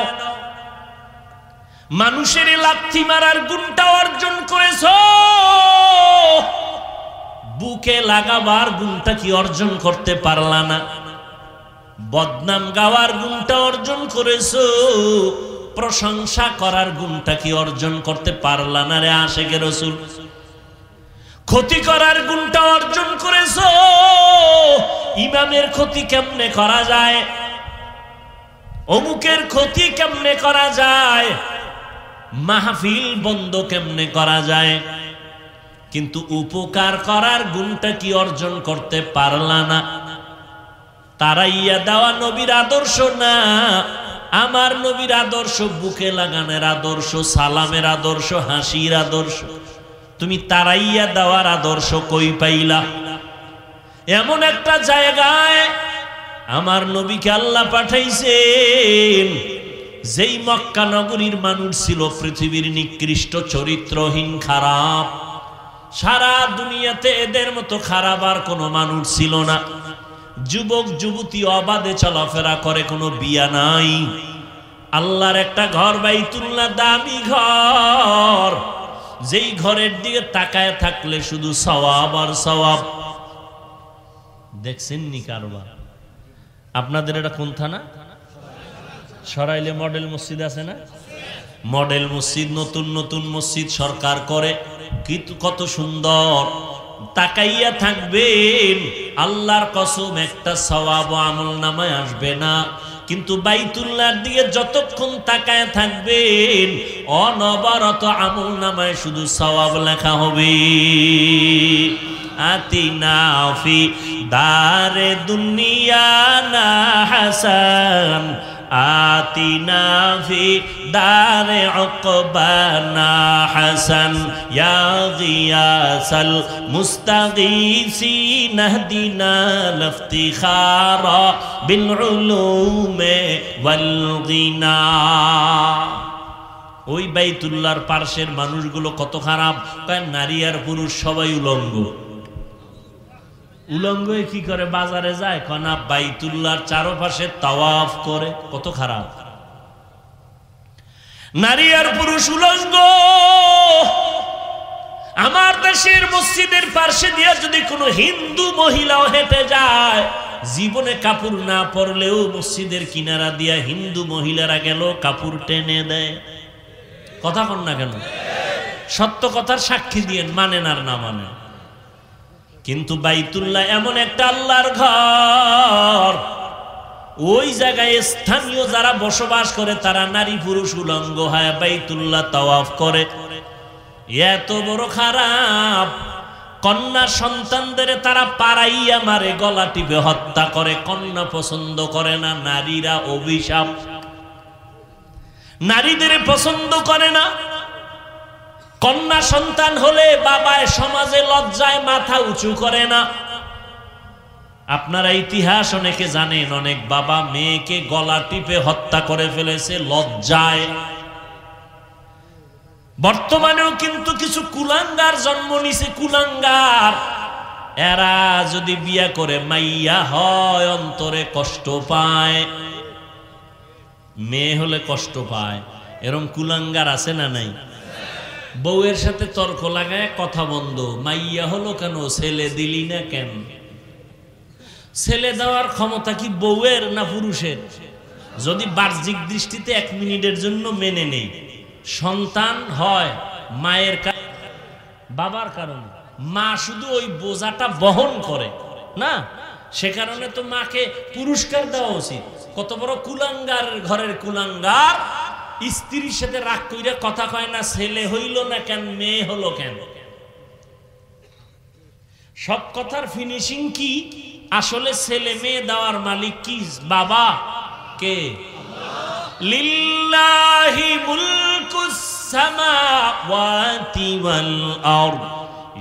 মানুষের লাথি মারার গুণটা অর্জন করেছ বুকে লাগাবার গুণটা কি অর্জন করতে পারলা না বদনাম গাওয়ার গুণটা অর্জন করেছ প্রশংসা করার গুণটা কি অর্জন করতে পারলা না রে গে রসুল ক্ষতি করার গুণটা অর্জন করেছ ইমামের ক্ষতি কেমনে করা যায় অমুকের ক্ষতি কেমনে করা যায় মাহফিল বন্ধ কেমনে করা যায় কিন্তু উপকার করার গুণটা কি অর্জন করতে পারলা না তারা ইয়া দেওয়া নবীর আদর্শ না আমার নবীর আদর্শ বুকে লাগানের আদর্শ সালামের আদর্শ হাসির আদর্শ তুমি তারাইয়া দেওয়ার আদর্শ কই পাইলা এমন একটা জায়গায় আমার নবীকে আল্লাহ পাঠাইছেন যেই মক্কা নগরীর মানুষ ছিল পৃথিবীর নিকৃষ্ট চরিত্রহীন খারাপ সারা দুনিয়াতে এদের মতো খারাপ আর কোনো মানুষ ছিল না যুবক যুবতী অবাধে চলাফেরা করে কোনো বিয়া নাই আল্লাহর একটা ঘর বাইতুল্লাহ দামি ঘর যেই ঘরের দিকে তাকায় থাকলে শুধু সওয়াব আর সওয়াব দেখছেননি কারবার আপনাদের এটা কোন থানা সরাইলে মডেল মসজিদ আছে না মডেল মসজিদ নতুন নতুন মসজিদ সরকার করে কিন্তু কত সুন্দর তাকাইয়া থাকবেন আল্লাহর কসম একটা সওয়াব আমল নামায় আসবে না কিন্তু বাইতুল্লার দিকে যতক্ষণ তাকায় থাকবেন অনবরত আমল নামায় শুধু সওয়াব লেখা হবে আতিনাফি দারে দুনিয়া না হাসান آتنا في دار عقبانا حسن يا غياث المستغيثين اهدنا لافتخارا بالعلوم والغنى ওই বাইতুল্লার পার্শ্বের মানুষগুলো কত খারাপ নারী আর পুরুষ সবাই উলঙ্গ উলঙ্গ কি করে বাজারে যায় কনা বাইতুল্লার চারপাশে তাওয়াফ করে কত খারাপ নারী আর পুরুষ উলঙ্গ আমার দেশের মসজিদের পার্শ্বে দিয়ে যদি কোনো হিন্দু মহিলাও হেঁটে যায় জীবনে কাপড় না পরলেও মসজিদের কিনারা দিয়া হিন্দু মহিলারা গেল কাপড় টেনে দেয় কথা কন না কেন সত্য কথার সাক্ষী দিয়ে মানেন আর না মানেন কিন্তু বাইতুল্লাহ এমন একটা আল্লাহর ঘর ওই জায়গায় স্থানীয় যারা বসবাস করে তারা নারী পুরুষ উলঙ্গ হয় বাইতুল্লাহ তাওয়াফ করে এত বড় খারাপ কন্যা সন্তানদের তারা পাড়াইয়া মারে গলা টিপে হত্যা করে কন্যা পছন্দ করে না নারীরা অভিশাপ নারীদের পছন্দ করে না কন্যা সন্তান হলে বাবায় সমাজে লজ্জায় মাথা উঁচু করে না আপনারা ইতিহাস অনেকে জানেন অনেক বাবা মেয়েকে গলা টিপে হত্যা করে ফেলেছে লজ্জায় বর্তমানেও কিন্তু কিছু কুলাঙ্গার জন্ম নিছে কুলাঙ্গার এরা যদি বিয়া করে মাইয়া হয় অন্তরে কষ্ট পায় মেয়ে হলে কষ্ট পায় এরম কুলাঙ্গার আছে না নাই বউয়ের সাথে তর্ক লাগায় কথা বন্ধ মাইয়া হলো কেন ছেলে দিলি না কেন ছেলে দেওয়ার ক্ষমতা কি বউয়ের না পুরুষের যদি বাহ্যিক দৃষ্টিতে এক মিনিটের জন্য মেনে নেই সন্তান হয় মায়ের বাবার কারণে মা শুধু ওই বোঝাটা বহন করে না সে কারণে তো মাকে পুরস্কার দেওয়া উচিত কত বড় কুলাঙ্গার ঘরের কুলাঙ্গার স্ত্রীর সাথে রাগ কইরা কথা কয় না ছেলে হইল না কেন মেয়ে হলো কেন সব কথার ফিনিশিং কি আসলে ছেলে মেয়ে দেওয়ার মালিক কি বাবা কে লিল্লাহি মুলকুস সামাওয়াতি ওয়াল আরদ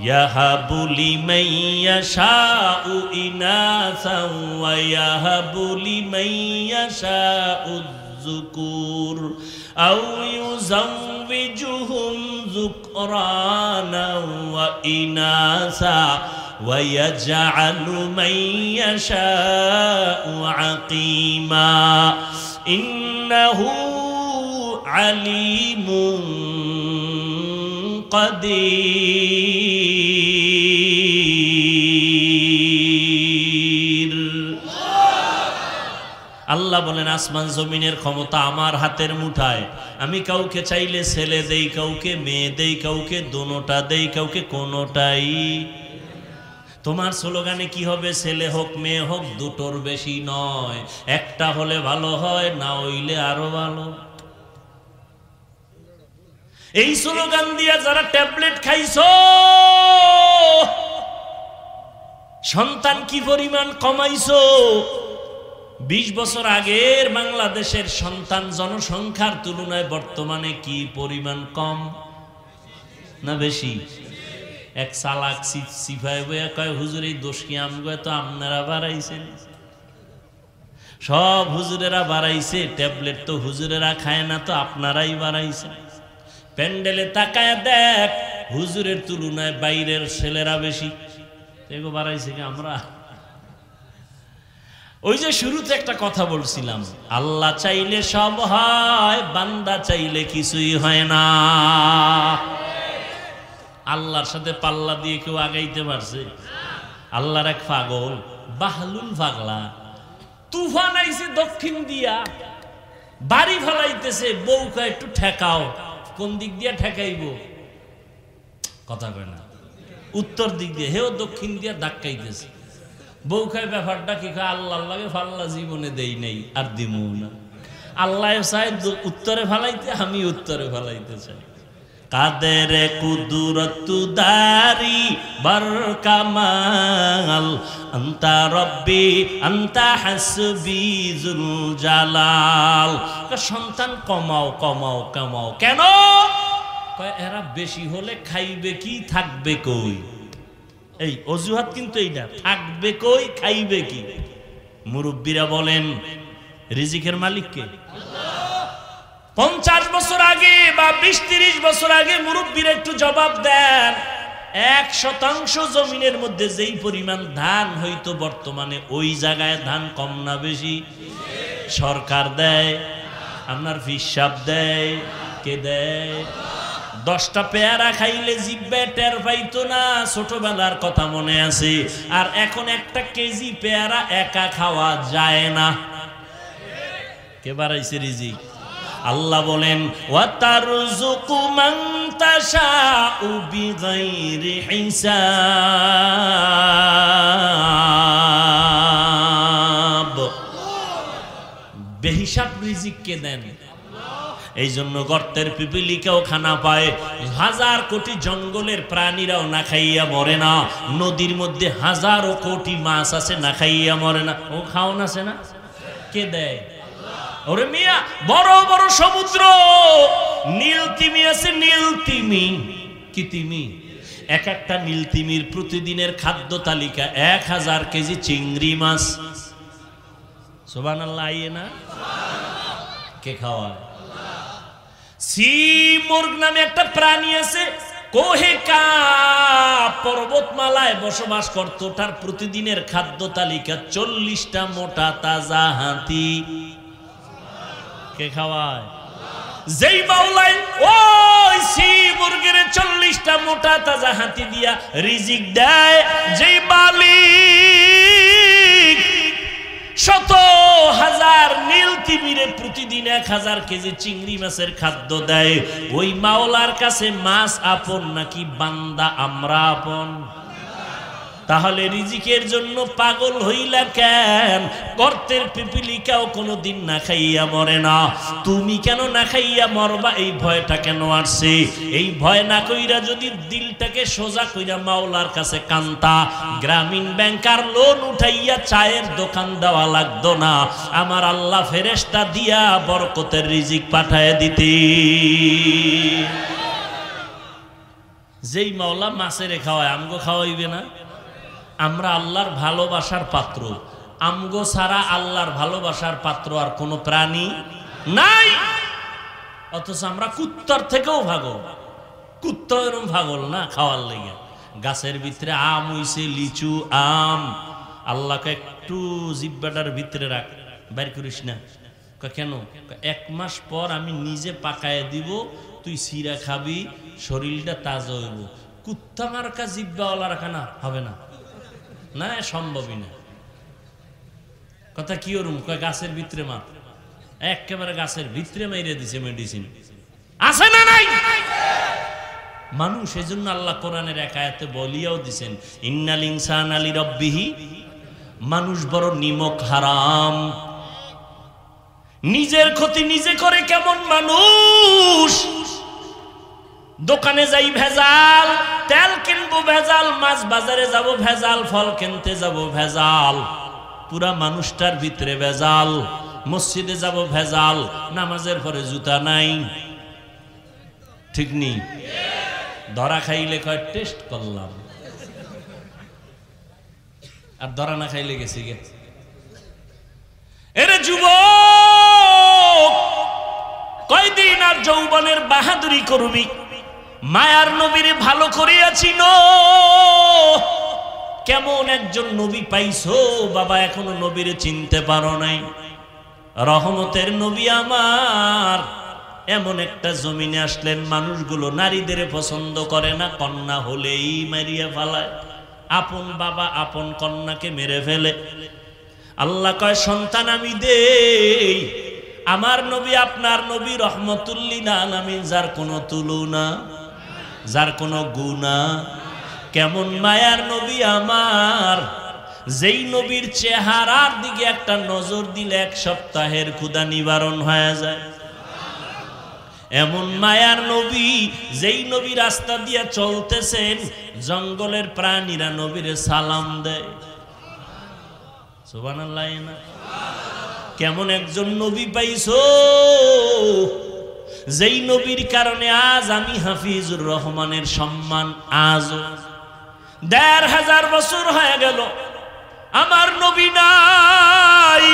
ইয়াহাবু লিমান ইয়াশাউ ইনাসা ওয়া ইয়াহাবু লিমান ইয়াশাউ যুকুর أو يزوجهم ذكرانا وإناثا ويجعل من يشاء عقيما إنه عليم قدير আল্লাহ বলেন আসমান জমিনের ক্ষমতা আমার হাতের মুঠায় আমি কাউকে চাইলে ছেলে দেই কাউকে মেয়ে দেই কাউকে দোনোটা দেই কাউকে কোনোটাই তোমার স্লোগানে কি হবে ছেলে হোক মেয়ে হোক দুটোর বেশি নয় একটা হলে ভালো হয় না হইলে আরো ভালো এই স্লোগান দিয়ে যারা ট্যাবলেট খাইছ সন্তান কি পরিমাণ কমাইছো বিশ বছর আগের বাংলাদেশের সন্তান জনসংখ্যার তুলনায় বর্তমানে কি পরিমাণ কম না বেশি এক চালাক সিফাই বইয়া কয় হুজুর এই দোষ কি তো আপনারা বাড়াইছেন সব হুজুরেরা বাড়াইছে ট্যাবলেট তো হুজুরেরা খায় না তো আপনারাই বাড়াইছেন প্যান্ডেলে তাকায় দেখ হুজুরের তুলনায় বাইরের ছেলেরা বেশি এগো বাড়াইছে কি আমরা ওই যে শুরুতে একটা কথা বলছিলাম আল্লাহ চাইলে সব হয় বান্দা চাইলে কিছুই হয় না আল্লাহর সাথে পাল্লা দিয়ে কেউ আগাইতে পারছে আল্লাহর এক পাগল বাহলুল পাগলা তুফান আইছে দক্ষিণ দিয়া বাড়ি ফলাইতেছে বউকে একটু ঠেকাও কোন দিক দিয়া ঠেকাইব কথা কয় না উত্তর দিক দিয়ে হেও দক্ষিণ দিয়া ধাক্কাইতেছে বউ ব্যাপারটা কি আল্লাহ আল্লাহর লাগে ফাল্লা জীবনে দেই নেই আর দিমু না আল্লাহ চাই উত্তরে ফালাইতে আমি উত্তরে ফালাইতে চাই কাদের কুদুরতু দারি বর কামাল আন্তা রব্বি আন্তা হাসবি জুল জালাল সন্তান কমাও কমাও কমাও কেন এরা বেশি হলে খাইবে কি থাকবে কই এই অজুহাত কিন্তু এইটা থাকবে কই খাইবে কি মুরব্বীরা বলেন রিজিকের মালিককে পঞ্চাশ বছর আগে বা বিশ তিরিশ বছর আগে মুরব্বীরা একটু জবাব দেন এক শতাংশ জমিনের মধ্যে যেই পরিমাণ ধান হইতো বর্তমানে ওই জায়গায় ধান কম না বেশি সরকার দেয় আপনার হিসাব দেয় কে দেয় দশটা পেয়ারা খাইলে জিব্বে টের পাইতো না ছোটবেলার কথা মনে আছে আর এখন একটা কেজি পেয়ারা একা খাওয়া যায় না কে বাড়াইছে রিজিক আল্লাহ বলেন বেহিসাব রিজিক কে দেন এই জন্য গর্তের পিপিলিকেও খানা পায় হাজার কোটি জঙ্গলের প্রাণীরাও না খাইয়া মরে না নদীর মধ্যে হাজারো কোটি মাছ আছে না খাইয়া মরে না ও খাওন আছে না কে দেয় ওরে মিয়া বড় বড় সমুদ্র নীল তিমি আছে নীল তিমি কি তিমি এক একটা নীল তিমির প্রতিদিনের খাদ্য তালিকা এক হাজার কেজি চিংড়ি মাছ সোবান আল্লাহ না কে খাওয়ায় সিমর্গ নামে একটা প্রাণী আছে কোহেকা পর্বতমালায় বসবাস করত তার প্রতিদিনের খাদ্য তালিকা চল্লিশটা মোটা তাজা হাতি কে খাওয়ায় যেই মাওলাই ওই সিমুরগের চল্লিশটা মোটা তাজা হাতি দিয়া রিজিক দেয় যেই মালিক শত হাজার নীল তিমিরে প্রতিদিন এক হাজার কেজি চিংড়ি মাছের খাদ্য দেয় ওই মাওলার কাছে মাছ আপন নাকি বান্দা আমরা আপন তাহলে রিজিকের জন্য পাগল হইলা কেন গর্তের পিপিলিকাও কোনো দিন না খাইয়া মরে না তুমি কেন না খাইয়া মরবা এই ভয়টা কেন আসছে এই ভয় না কইরা যদি দিলটাকে সোজা কইরা মাওলার কাছে কান্তা গ্রামীণ ব্যাংকার লোন উঠাইয়া চায়ের দোকান দেওয়া লাগতো না আমার আল্লাহ ফেরেস্তা দিয়া বরকতের রিজিক পাঠায় দিতে যেই মাওলা মাছেরে খাওয়ায় আমগো খাওয়াইবে না আমরা আল্লাহর ভালোবাসার পাত্র আমগো ছাড়া আল্লাহর ভালোবাসার পাত্র আর কোনো প্রাণী নাই অথচ আমরা কুত্তার থেকেও ভাগল কুত্তা এরম ভাগল না খাওয়ার লেগে গাছের ভিতরে আম হইছে লিচু আম আল্লাহকে একটু জিব্বাটার ভিতরে রাখ বাইর করিস না কেন এক মাস পর আমি নিজে পাকায় দিব তুই সিরা খাবি শরীরটা তাজা হইব কুত্তা মার্কা জিব্বাওয়ালা রাখা না হবে না না সম্ভবই না কথা কি ওরম গাছের ভিতরে মা একেবারে গাছের ভিতরে মেরে দিছে মেডিসিন আছে না নাই মানুষ এজন্য আল্লাহ কোরআনের একায়াতে বলিয়াও দিছেন ইন্নাল ইনসান আলী রব্বিহি মানুষ বড় নিমক হারাম নিজের ক্ষতি নিজে করে কেমন মানুষ দোকানে যাই ভেজাল তেল কিনবো ভেজাল মাছ বাজারে যাব ভেজাল ফল কিনতে যাব ভেজাল পুরা মানুষটার ভিতরে ভেজাল মসজিদে যাব ভেজাল নামাজের পরে জুতা নাই ঠিক নেই ধরা খাইলে কয় টেস্ট করলাম আর ধরা না খাইলে গেছি গে এরে যুব কয়দিন আর যৌবনের বাহাদুরি করবি মায়ার নবীরে ভালো করিয়াছি ন কেমন একজন নবী পাইছো বাবা এখনো নবীরে চিনতে পারো নাই রহমতের নবী আমার এমন একটা জমিনে আসলেন মানুষগুলো নারীদের পছন্দ করে না কন্যা হলেই মারিয়া ফেলায় আপন বাবা আপন কন্যাকে মেরে ফেলে আল্লাহ কয় সন্তান আমি দে আমার নবী আপনার নবী রহমতুল্লিন আমি যার কোনো তুলনা যার কোনো গুণা কেমন মায়ার নবী আমার যেই নবীর চেহারার দিকে একটা নজর দিলে এক সপ্তাহের ক্ষুদা নিবারণ হয়ে যায় এমন মায়ার নবী যেই নবী রাস্তা দিয়ে চলতেছেন জঙ্গলের প্রাণীরা নবীরে সালাম দেয় কেমন একজন নবী পাইছো যেই নবীর কারণে আজ আমি হাফিজুর রহমানের সম্মান আজ দেড় হাজার বছর হয়ে গেল আমার নবী নাই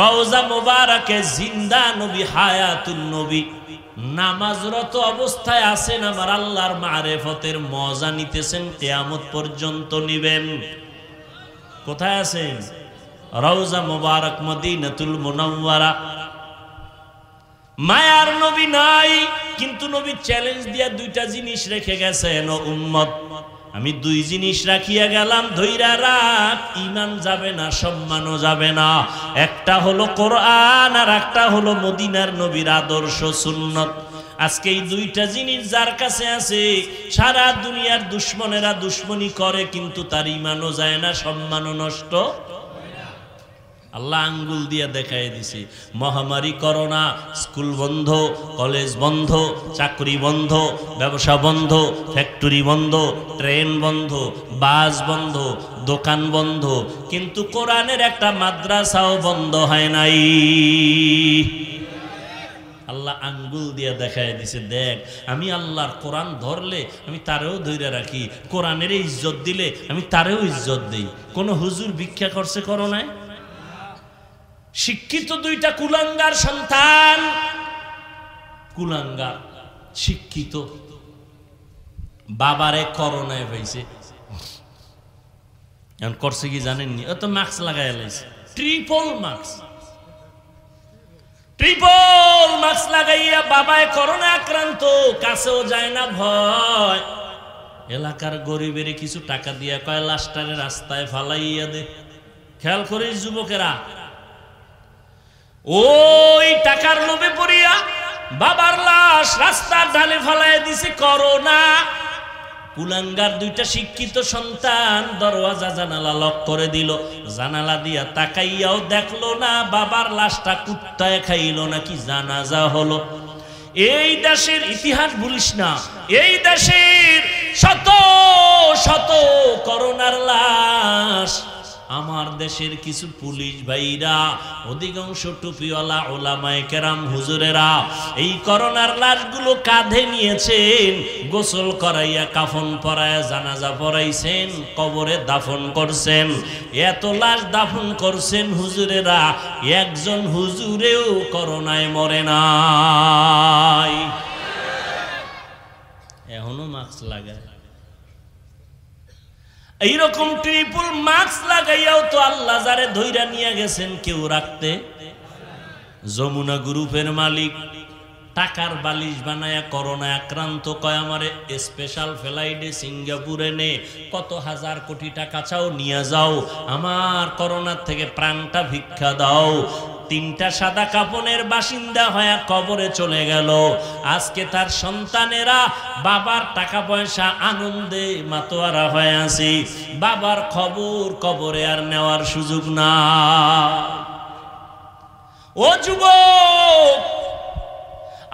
রওজা মোবারকে জিন্দা নবী হায়াতুল নবী নামাজরত অবস্থায় আছেন আমার আল্লাহর মারেফতের মজা নিতেছেন কেয়ামত পর্যন্ত নিবেন কোথায় আছেন রওজা মোবারক মদিনাতুল মোনারা মায়ার নবী নাই কিন্তু নবী চ্যালেঞ্জ দিয়া দুইটা জিনিস রেখে গেছেন উম্মত আমি দুই জিনিস রাখিয়া গেলাম ধৈরা রাখ ইমান যাবে না সম্মানও যাবে না একটা হলো কোরআন আর একটা হলো মদিনার নবীর আদর্শ সুন্নত আজকে এই দুইটা জিনিস যার কাছে আছে সারা দুনিয়ার দুশ্মনেরা দুশ্মনী করে কিন্তু তার ইমানও যায় না সম্মানও নষ্ট আল্লাহ আঙ্গুল দিয়ে দেখাই দিছি মহামারী করোনা স্কুল বন্ধ কলেজ বন্ধ চাকরি বন্ধ ব্যবসা বন্ধ ফ্যাক্টরি বন্ধ ট্রেন বন্ধ বাস বন্ধ দোকান বন্ধ কিন্তু কোরআনের একটা মাদ্রাসাও বন্ধ হয় নাই আল্লাহ আঙ্গুল দিয়ে দেখাই দিছে দেখ আমি আল্লাহর কোরআন ধরলে আমি তারেও ধৈরে রাখি কোরআনের ইজ্জত দিলে আমি তারেও ইজ্জত দিই কোনো হুজুর ভিক্ষা করছে করো নাই শিক্ষিত দুইটা কুলাঙ্গার সন্তান কুলাঙ্গার শিক্ষিত বাবারে করোনায় হয়েছে এখন করছে কি জানেননি ও তো মাস্ক লাগাই লাইছে ট্রিপল মাস্ক ট্রিপল মাস্ক লাগাইয়া বাবায় করোনা আক্রান্ত কাছেও যায় না ভয় এলাকার গরিবের কিছু টাকা দিয়া কয় লাস্টারে রাস্তায় ফালাইয়া দে খেয়াল করিস যুবকেরা ওই টাকার লোভে পড়িয়া বাবার লাশ রাস্তার ঢালে ফালাইয়া দিছে করোনা কুলাঙ্গার দুইটা শিক্ষিত সন্তান দরওয়াজা জানালা লক করে দিল জানালা দিয়া তাকাইয়াও দেখলো না বাবার লাশটা কুত্তায় খাইল নাকি জানাজা হলো এই দেশের ইতিহাস ভুলিস না এই দেশের শত শত করোনার লাশ আমার দেশের কিছু পুলিশ ভাইরা অধিকাংশ টুপিওয়ালা ওলামায় কেরাম হুজুরেরা এই করোনার লাশগুলো কাঁধে নিয়েছেন গোসল করাইয়া কাফন পরায় জানাজা পরাইছেন কবরে দাফন করছেন এত লাশ দাফন করছেন হুজুরেরা একজন হুজুরেও করোনায় মরে নাই এখনো মাস্ক লাগায় এইরকম ট্রিপল মাস্ক লাগাইয়াও তো আল্লাহ যারে ধৈরা নিয়ে গেছেন কেউ রাখতে যমুনা গ্রুপের মালিক টাকার বালিশ বানায়া করোনা আক্রান্ত কয় আমারে স্পেশাল ফ্লাইটে সিঙ্গাপুরে নে কত হাজার কোটি টাকা চাও নিয়ে যাও আমার করোনার থেকে প্রাণটা ভিক্ষা দাও তিনটা সাদা কাপনের বাসিন্দা হয়ে কবরে চলে গেল আজকে তার সন্তানেরা বাবার টাকা পয়সা আনন্দে মাতোয়ারা হয়ে আসি বাবার খবর কবরে আর নেওয়ার সুযোগ না ও যুব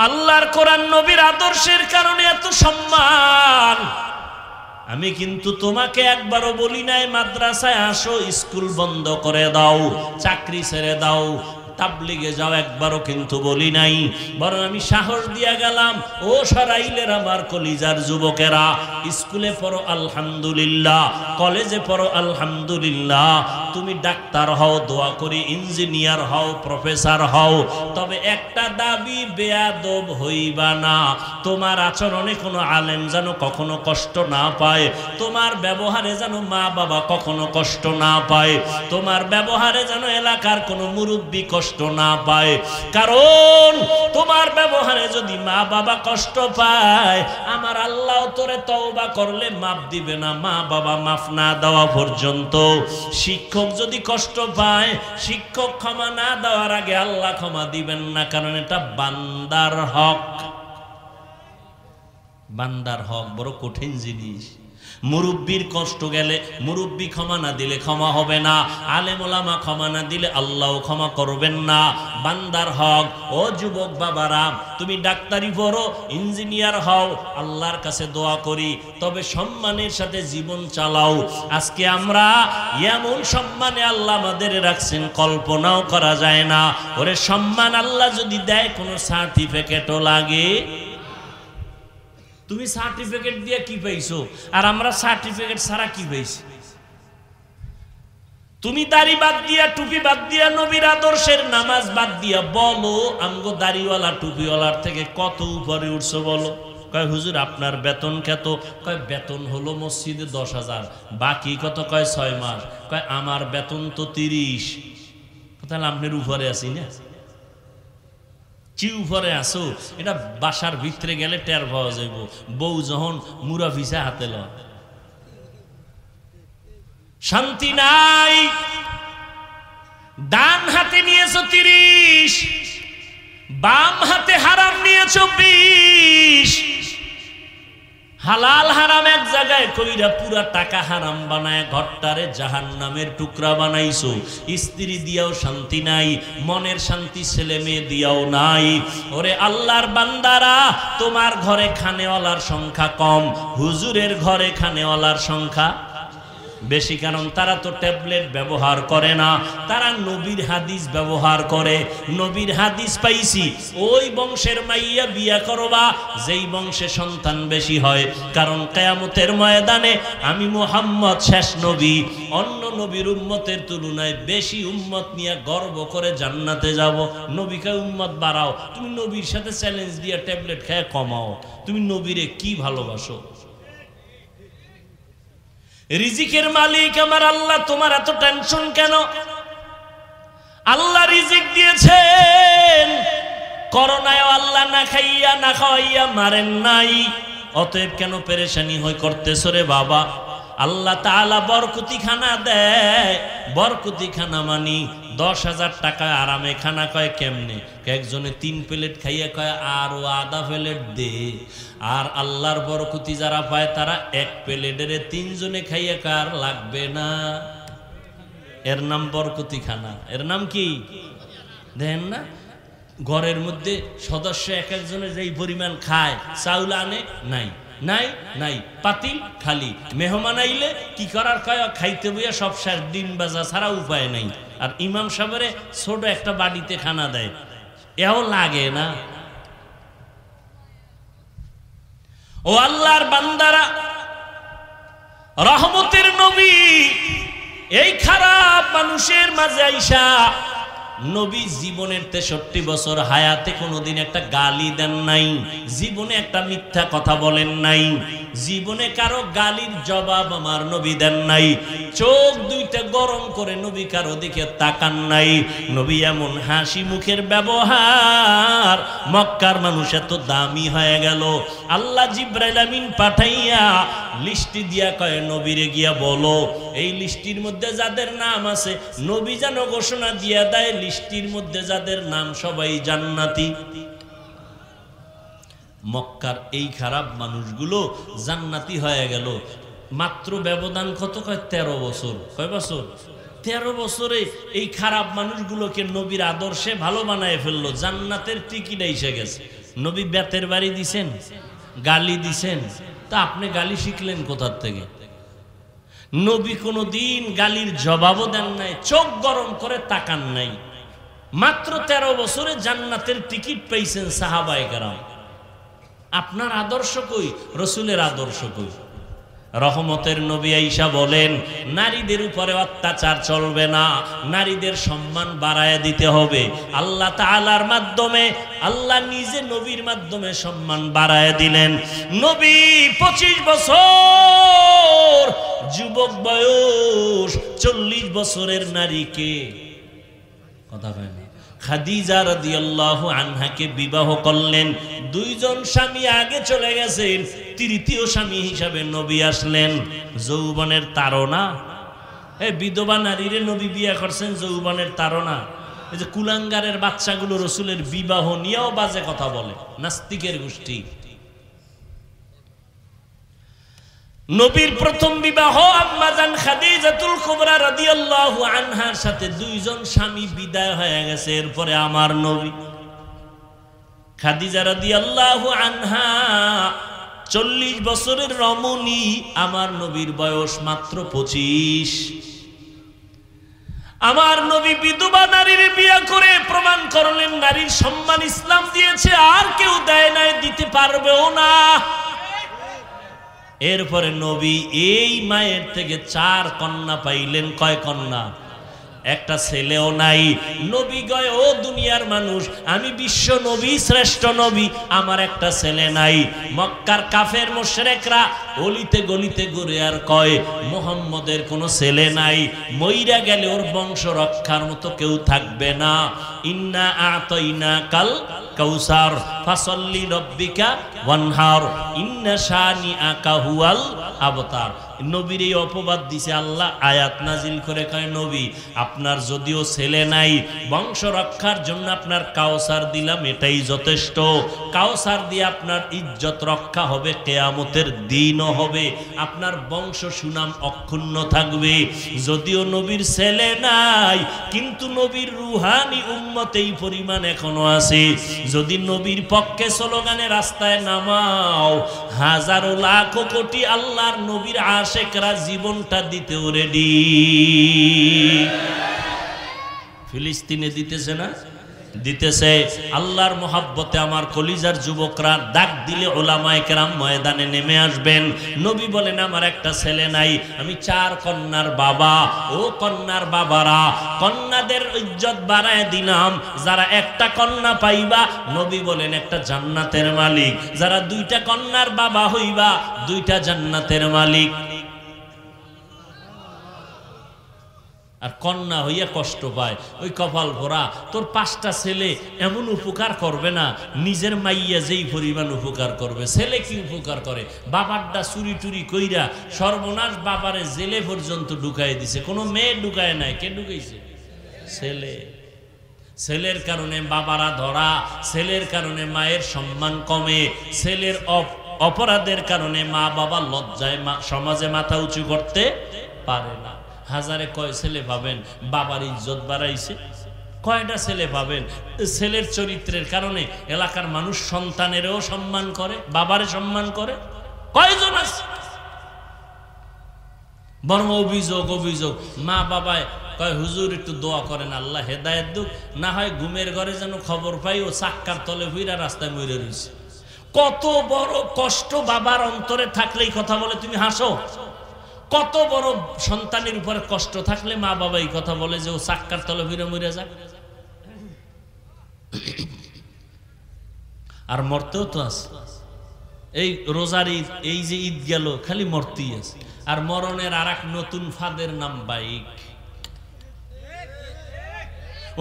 আল্লাহর কোরআন নবীর আদর্শের কারণে এত সম্মান আমি কিন্তু তোমাকে একবারও বলি নাই মাদ্রাসায় আসো স্কুল বন্ধ করে দাও চাকরি ছেড়ে দাও তাবলিগে যাও একবারও কিন্তু বলি নাই বরং আমি সাহস দিয়া গেলাম ও সারাইলের আমার কলিজার যুবকেরা স্কুলে পড়ো আলহামদুলিল্লাহ কলেজে পড়ো আলহামদুলিল্লাহ তুমি ডাক্তার হও দোয়া করি ইঞ্জিনিয়ার হও প্রফেসর হও তবে একটা দাবি বেয়াদব হইবা না তোমার আচরণে কোনো আলেম যেন কখনো কষ্ট না পায় তোমার ব্যবহারে যেন মা বাবা কখনো কষ্ট না পায় তোমার ব্যবহারে যেন এলাকার কোনো মুরব্বী কষ্ট কষ্ট না পায় কারণ তোমার ব্যবহারে যদি মা বাবা কষ্ট পায় আমার আল্লাহ তোরে তওবা করলে মাপ দিবে না মা বাবা মাফ না দেওয়া পর্যন্ত শিক্ষক যদি কষ্ট পায় শিক্ষক ক্ষমা না দেওয়ার আগে আল্লাহ ক্ষমা দিবেন না কারণ এটা বান্দার হক বান্দার হক বড় কঠিন জিনিস মুরব্বীর কষ্ট গেলে মুরব্বী ক্ষমা না দিলে ক্ষমা হবে না আলেমোলামা ক্ষমা না দিলে আল্লাহ ক্ষমা করবেন না বান্দার হক ও যুবক বাবারা তুমি ডাক্তারি পড়ো ইঞ্জিনিয়ার হও আল্লাহর কাছে দোয়া করি তবে সম্মানের সাথে জীবন চালাও আজকে আমরা এমন সম্মানে আল্লাহ আমাদের রাখছেন কল্পনাও করা যায় না ওরে সম্মান আল্লাহ যদি দেয় কোনো সার্টিফিকেটও লাগে তুমি সার্টিফিকেট দিয়ে কি পাইছো আর আমরা সার্টিফিকেট ছাড়া কি পাইছি তুমি দাড়ি বাদ দিয়া টুপি বাদ দিয়া নবীর আদর্শের নামাজ বাদ দিয়া বলো আমগো দাড়িওয়ালা টুপিওয়ালার থেকে কত উপরে উঠছো বলো কয় হুজুর আপনার বেতন কত কয় বেতন হলো মসজিদে দশ হাজার বাকি কত কয় ছয় মাস কয় আমার বেতন তো তিরিশ তাহলে আপনার উপরে আছি না চিউ ভরে আসো এটা বাসার ভিতরে গেলে টের পাওয়া যাইব বউ যখন মুরা ভিসা হাতে ল শান্তি নাই ডান হাতে নিয়েছ তিরিশ বাম হাতে হারাম নিয়েছ বিশ হালাল হারাম এক জায়গায় কইরা পুরা টাকা হারাম বানায় ঘরটারে জাহান নামের টুকরা বানাইছো স্ত্রী দিয়াও শান্তি নাই মনের শান্তি ছেলে মেয়ে দিয়াও নাই ওরে আল্লাহর বান্দারা তোমার ঘরে খানেওয়ালার সংখ্যা কম হুজুরের ঘরে খানেওয়ালার সংখ্যা বেশি কারণ তারা তো ট্যাবলেট ব্যবহার করে না তারা নবীর হাদিস ব্যবহার করে নবীর হাদিস পাইছি ওই বংশের মাইয়া বিয়া করবা যেই বংশে সন্তান বেশি হয় কারণ কেয়ামতের ময়দানে আমি মোহাম্মদ শেষ নবী অন্য নবীর উম্মতের তুলনায় বেশি উম্মত নিয়ে গর্ব করে জান্নাতে যাব নবীকে উম্মত বাড়াও তুমি নবীর সাথে চ্যালেঞ্জ দিয়ে ট্যাবলেট খেয়ে কমাও তুমি নবীরে কি ভালোবাসো রিজিকের মালিক আমার আল্লাহ তোমার এত টেনশন কেন আল্লাহ রিজিক দিয়েছেন করোনায় আল্লাহ না খাইয়া না খাওয়াইয়া মারেন নাই অতএব কেন পেরেশানি হয়ে করতেছ রে বাবা আল্লাহ তালা বরকুতি খানা দেয় বরকুতি খানা মানি দশ হাজার টাকা আরামে খানা কয় কেমনে একজনে তিন প্লেট খাইয়ে কয় আরও আধা প্লেট দে আর আল্লাহর বরকতি যারা পায় তারা এক প্লেটের তিনজনে খাইয়ে কার লাগবে না এর নাম বরকতি খানা এর নাম কি দেখেন না ঘরের মধ্যে সদস্য এক একজনে যেই পরিমাণ খায় চাউল আনে নাই নাই নাই পাতিল খালি মেহমান আইলে কি করার কয় খাইতে বইয়া সব শেষ দিন বাজা ছাড়া উপায় নাই আর ইমাম সাহেবের ছোট একটা বাড়িতে খানা দেয় এও লাগে না ও আল্লাহর বান্দারা রহমতের নবী এই খারাপ মানুষের মাঝে আইসা নবী জীবনের তেষট্টি বছর হায়াতে কোনোদিন একটা গালি দেন নাই জীবনে একটা মিথ্যা কথা বলেন নাই জীবনে কারো গালির জবাব আমার নবী দেন নাই চোখ দুইটা গরম করে নবী কারো দিকে তাকান নাই নবী এমন হাসি মুখের ব্যবহার মক্কার মানুষ এত দামি হয়ে গেল আল্লাহ জিব্রাইলামিন পাঠাইয়া লিস্টি দিয়া কয়ে নবীরে গিয়া বলো এই লিস্টির মধ্যে যাদের নাম আছে নবী যেন ঘোষণা দিয়া দেয় বৃষ্টির মধ্যে যাদের নাম সবাই জান্নাতি মক্কার এই খারাপ মানুষগুলো জান্নাতি হয়ে গেল মাত্র ব্যবধান কত কয় তেরো বছর কয় বছর তেরো বছরে এই খারাপ মানুষগুলোকে নবীর আদর্শে ভালো বানায় ফেললো জান্নাতের টিকিটা এসে গেছে নবী বেতের বাড়ি দিছেন গালি দিছেন তা আপনি গালি শিখলেন কোথার থেকে নবী কোনো দিন গালির জবাবও দেন নাই চোখ গরম করে তাকান নাই মাত্র ১৩ বছরে জান্নাতের টিকিট পেয়েছেন সাহাবাই কারাম আপনার আদর্শ কই রসুলের আদর্শ কই রহমতের নবী আইসা বলেন নারীদের উপরে অত্যাচার চলবে না নারীদের সম্মান বাড়ায় দিতে হবে আল্লাহ তালার মাধ্যমে আল্লাহ নিজে নবীর মাধ্যমে সম্মান বাড়ায় দিলেন নবী পঁচিশ বছর যুবক বয়স চল্লিশ বছরের নারীকে কথা বলেন খাদিজা রাদিয়াল্লাহু আনহাকে বিবাহ করলেন দুইজন স্বামী আগে চলে গেছেন তৃতীয় স্বামী হিসাবে নবী আসলেন যৌবনের তারা এ বিধবা নারীরে নবী বিয়া করছেন যৌবনের তারা এই যে কুলাঙ্গারের বাচ্চাগুলো রসুলের বিবাহ নিয়েও বাজে কথা বলে নাস্তিকের গোষ্ঠী নবীর প্রথম বিবাহ আম্মাজান খাদিজাতুল কুবরা রাদিয়াল্লাহু আনহার সাথে দুইজন স্বামী বিদায় হয়ে গেছে এরপরে আমার নবী খাদিজা রাদিয়াল্লাহু আনহা চল্লিশ বছরের রমণী আমার নবীর বয়স মাত্র পঁচিশ আমার নবী বিধবা নারীর বিয়া করে প্রমাণ করলেন নারীর সম্মান ইসলাম দিয়েছে আর কেউ দেয় নাই দিতে পারবেও না এরপরে নবী এই মায়ের থেকে চার কন্যা পাইলেন কয় কন্যা একটা ছেলেও নাই নবী গয় ও দুনিয়ার মানুষ আমি বিশ্ব নবী শ্রেষ্ঠ নবী আমার একটা ছেলে নাই মক্কার কাফের মোশরেকরা অলিতে গলিতে ঘুরে আর কয় মোহাম্মদের কোনো ছেলে নাই মইরা গেলে ওর বংশ রক্ষার মতো কেউ থাকবে না ইন্না আতইনা কাল কাউসার ফাসল্লি রব্বিকা ওয়ানহার ইন্না শানি আকাহুয়াল আবতার নবীর এই অপবাদ দিছে আল্লাহ আয়াত নাজিল করে কয় নবী আপনার যদিও ছেলে নাই বংশ রক্ষার জন্য আপনার কাউসার দিলাম এটাই যথেষ্ট কাউসার দিয়ে আপনার ইজ্জত রক্ষা হবে কেয়ামতের দিনও হবে আপনার বংশ সুনাম অক্ষুণ্ণ থাকবে যদিও নবীর ছেলে নাই কিন্তু নবীর রুহানি উন্মত এই পরিমাণ এখনো আছে যদি নবীর পক্ষে স্লোগানে রাস্তায় নামাও হাজারো লাখ কোটি আল্লাহর নবীর আ আশেকরা জীবনটা দিতেও রেডি ফিলিস্তিনে দিতেছে না দিতেছে আল্লাহর মোহাব্বতে আমার কলিজার যুবকরা দাগ দিলে ওলামায় কেরাম ময়দানে নেমে আসবেন নবী বলেন আমার একটা ছেলে নাই আমি চার কন্যার বাবা ও কন্যার বাবারা কন্যাদের ইজ্জত বাড়ায় দিলাম যারা একটা কন্যা পাইবা নবী বলেন একটা জান্নাতের মালিক যারা দুইটা কন্যার বাবা হইবা দুইটা জান্নাতের মালিক আর কন্যা হইয়া কষ্ট পায় ওই কপাল ভরা তোর পাঁচটা ছেলে এমন উপকার করবে না নিজের মাইয়া যেই পরিমাণ উপকার করবে ছেলে কি উপকার করে বাবারটা চুরি টুরি কইরা সর্বনাশ বাবারে জেলে পর্যন্ত ঢুকাই দিছে কোনো মেয়ে ঢুকায় নাই কে ঢুকাইছে ছেলে ছেলের কারণে বাবারা ধরা ছেলের কারণে মায়ের সম্মান কমে ছেলের অপরাধের কারণে মা বাবা লজ্জায় সমাজে মাথা উঁচু করতে পারে না হাজারে কয় ছেলে পাবেন বাবার ইজ্জত বাড়াইছে কয়টা ছেলে পাবেন ছেলের চরিত্রের কারণে এলাকার মানুষ সন্তানেরও সম্মান করে বাবারে সম্মান করে কয়জন আছে বরং অভিযোগ অভিযোগ মা বাবায় কয় হুজুর একটু দোয়া করেন আল্লাহ হেদায়ত দুঃখ না হয় ঘুমের ঘরে যেন খবর পাই ও চাক্কার তলে হুইরা রাস্তায় মরে রয়েছে কত বড় কষ্ট বাবার অন্তরে থাকলেই কথা বলে তুমি হাসো কত বড় সন্তানের উপর কষ্ট থাকলে মা বাবা এই কথা বলে যে ও চাক্কার তলে ফিরে মরে যাক আর মরতেও তো আছে এই রোজার ঈদ এই যে ঈদ গেল খালি মরতেই আছে আর মরণের আর নতুন ফাদের নাম বাইক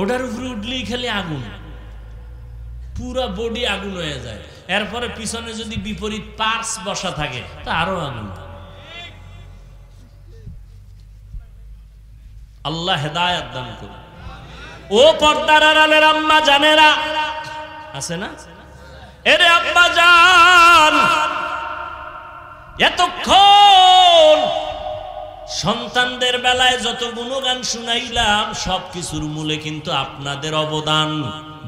ওটার উপরে উঠলেই খালি আগুন পুরা বডি আগুন হয়ে যায় এরপরে পিছনে যদি বিপরীত পার্স বসা থাকে তা আরো আগুন আল্লাহ হেদায়াত দান করুন ও পর্দার আড়ালের আম্মা জানেরা আছে না এরে আব্বা জান এতক্ষণ সন্তানদের বেলায় যত গুণগান শুনাইলাম সবকিছুর মূলে কিন্তু আপনাদের অবদান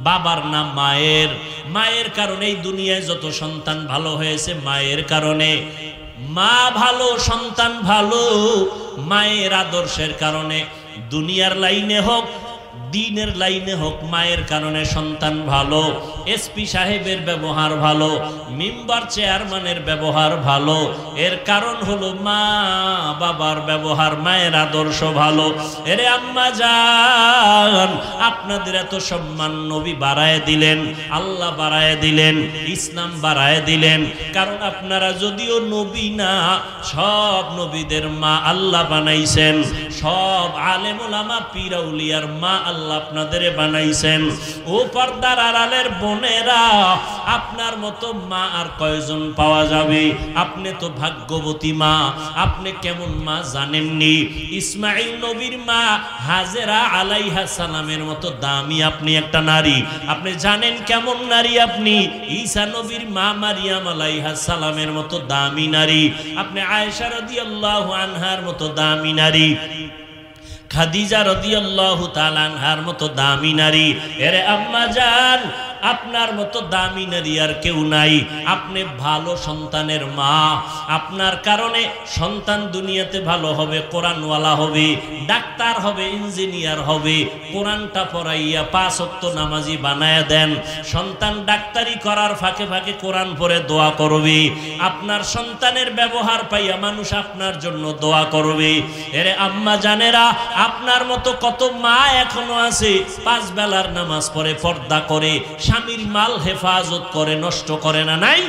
বাবার নাম মায়ের মায়ের কারণে দুনিয়ায় যত সন্তান ভালো হয়েছে মায়ের কারণে মা ভালো সন্তান ভালো মায়ের আদর্শের কারণে দুনিয়ার লাইনে হোক দিনের লাইনে হোক মায়ের কারণে সন্তান ভালো এসপি সাহেবের ব্যবহার ভালো মেম্বার চেয়ারম্যানের ব্যবহার ভালো এর কারণ হলো মা বাবার ব্যবহার মায়ের আদর্শ ভালো এরে আম্মা যান আপনাদের এত সম্মান নবী বাড়ায় দিলেন আল্লাহ বাড়ায় দিলেন ইসলাম বাড়ায় দিলেন কারণ আপনারা যদিও নবী না সব নবীদের মা আল্লাহ বানাইছেন সব আলেমুলামা পিরাউলিয়ার মা আল্লাহ আল্লাহ আপনাদের বানাইছেন ও পর্দার আড়ালের বোনেরা আপনার মতো মা আর কয়জন পাওয়া যাবে আপনি তো ভাগ্যবতী মা আপনি কেমন মা জানেননি ইসমাইল নবীর মা হাজেরা আলাইহা সালামের মতো দামি আপনি একটা নারী আপনি জানেন কেমন নারী আপনি ঈসা নবীর মা মারিয়াম আলাইহা সালামের মতো দামি নারী আপনি আয়েশা রাদিয়াল্লাহু আনহার মতো দামি নারী খাদিজা রদিয়াল্লাহু তালানহার মতো দামি নারী এরে আম্মা যান আপনার মতো দামি নারী আর কেউ নাই আপনি ভালো সন্তানের মা আপনার কারণে সন্তান দুনিয়াতে ভালো হবে কোরআনওয়ালা হবে ডাক্তার হবে ইঞ্জিনিয়ার হবে কোরআনটা পড়াইয়া পাঁচ অক্ত নামাজি বানায়া দেন সন্তান ডাক্তারি করার ফাঁকে ফাঁকে কোরআন পরে দোয়া করবে আপনার সন্তানের ব্যবহার পাইয়া মানুষ আপনার জন্য দোয়া করবে এরে আম্মা জানেরা আপনার মতো কত মা এখনো আছে পাঁচ বেলার নামাজ পড়ে পর্দা করে স্বামীর মাল হেফাজত করে নষ্ট করে না নাই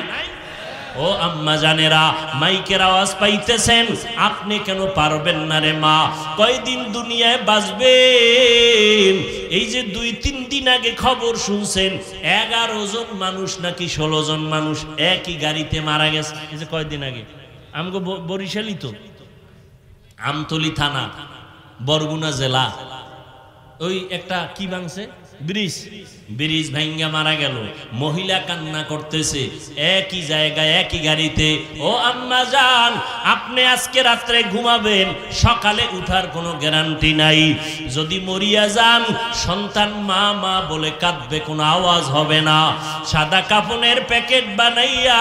ও আম্মা জানেরা মাইকের আওয়াজ পাইতেছেন আপনি কেন পারবেন না রে মা কয়দিন দুনিয়ায় বাঁচবেন এই যে দুই তিন দিন আগে খবর শুনছেন এগারো জন মানুষ নাকি ষোলো জন মানুষ একই গাড়িতে মারা গেছে এই যে কয়দিন আগে আমাকে বরিশালই তো আমতলি থানা বরগুনা জেলা ওই একটা কি বাংছে ব্রিজ ব্রিজ ভেঙ্গে মারা গেল মহিলা কান্না করতেছে একই জায়গায় একই গাড়িতে ও আম্মা যান আপনি আজকে রাত্রে ঘুমাবেন সকালে উঠার কোনো গ্যারান্টি নাই যদি মরিয়া যান সন্তান মা মা বলে কাঁদবে কোনো আওয়াজ হবে না সাদা কাপনের প্যাকেট বানাইয়া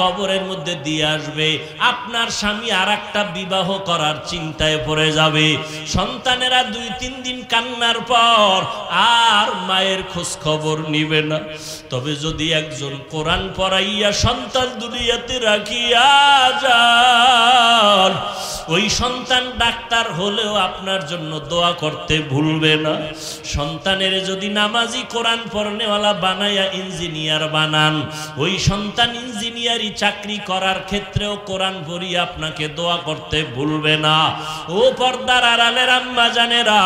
কবরের মধ্যে দিয়ে আসবে আপনার স্বামী আর বিবাহ করার চিন্তায় পড়ে যাবে সন্তানেরা দুই তিন দিন কান্নার পর আর মায়ের খোঁজ খবর নিবে না তবে যদি একজন কোরআন পড়াইয়া সন্তান দুনিয়াতে রাখিয়া যান ওই সন্তান ডাক্তার হলেও আপনার জন্য দোয়া করতে ভুলবে না সন্তানের যদি নামাজি কোরআন পড়নেওয়ালা বানাইয়া ইঞ্জিনিয়ার বানান ওই সন্তান ইঞ্জিনিয়ারি চাকরি করার ক্ষেত্রেও কোরআন পড়িয়া আপনাকে দোয়া করতে ভুলবে না ও পর্দার আড়ালের আম্মা জানেরা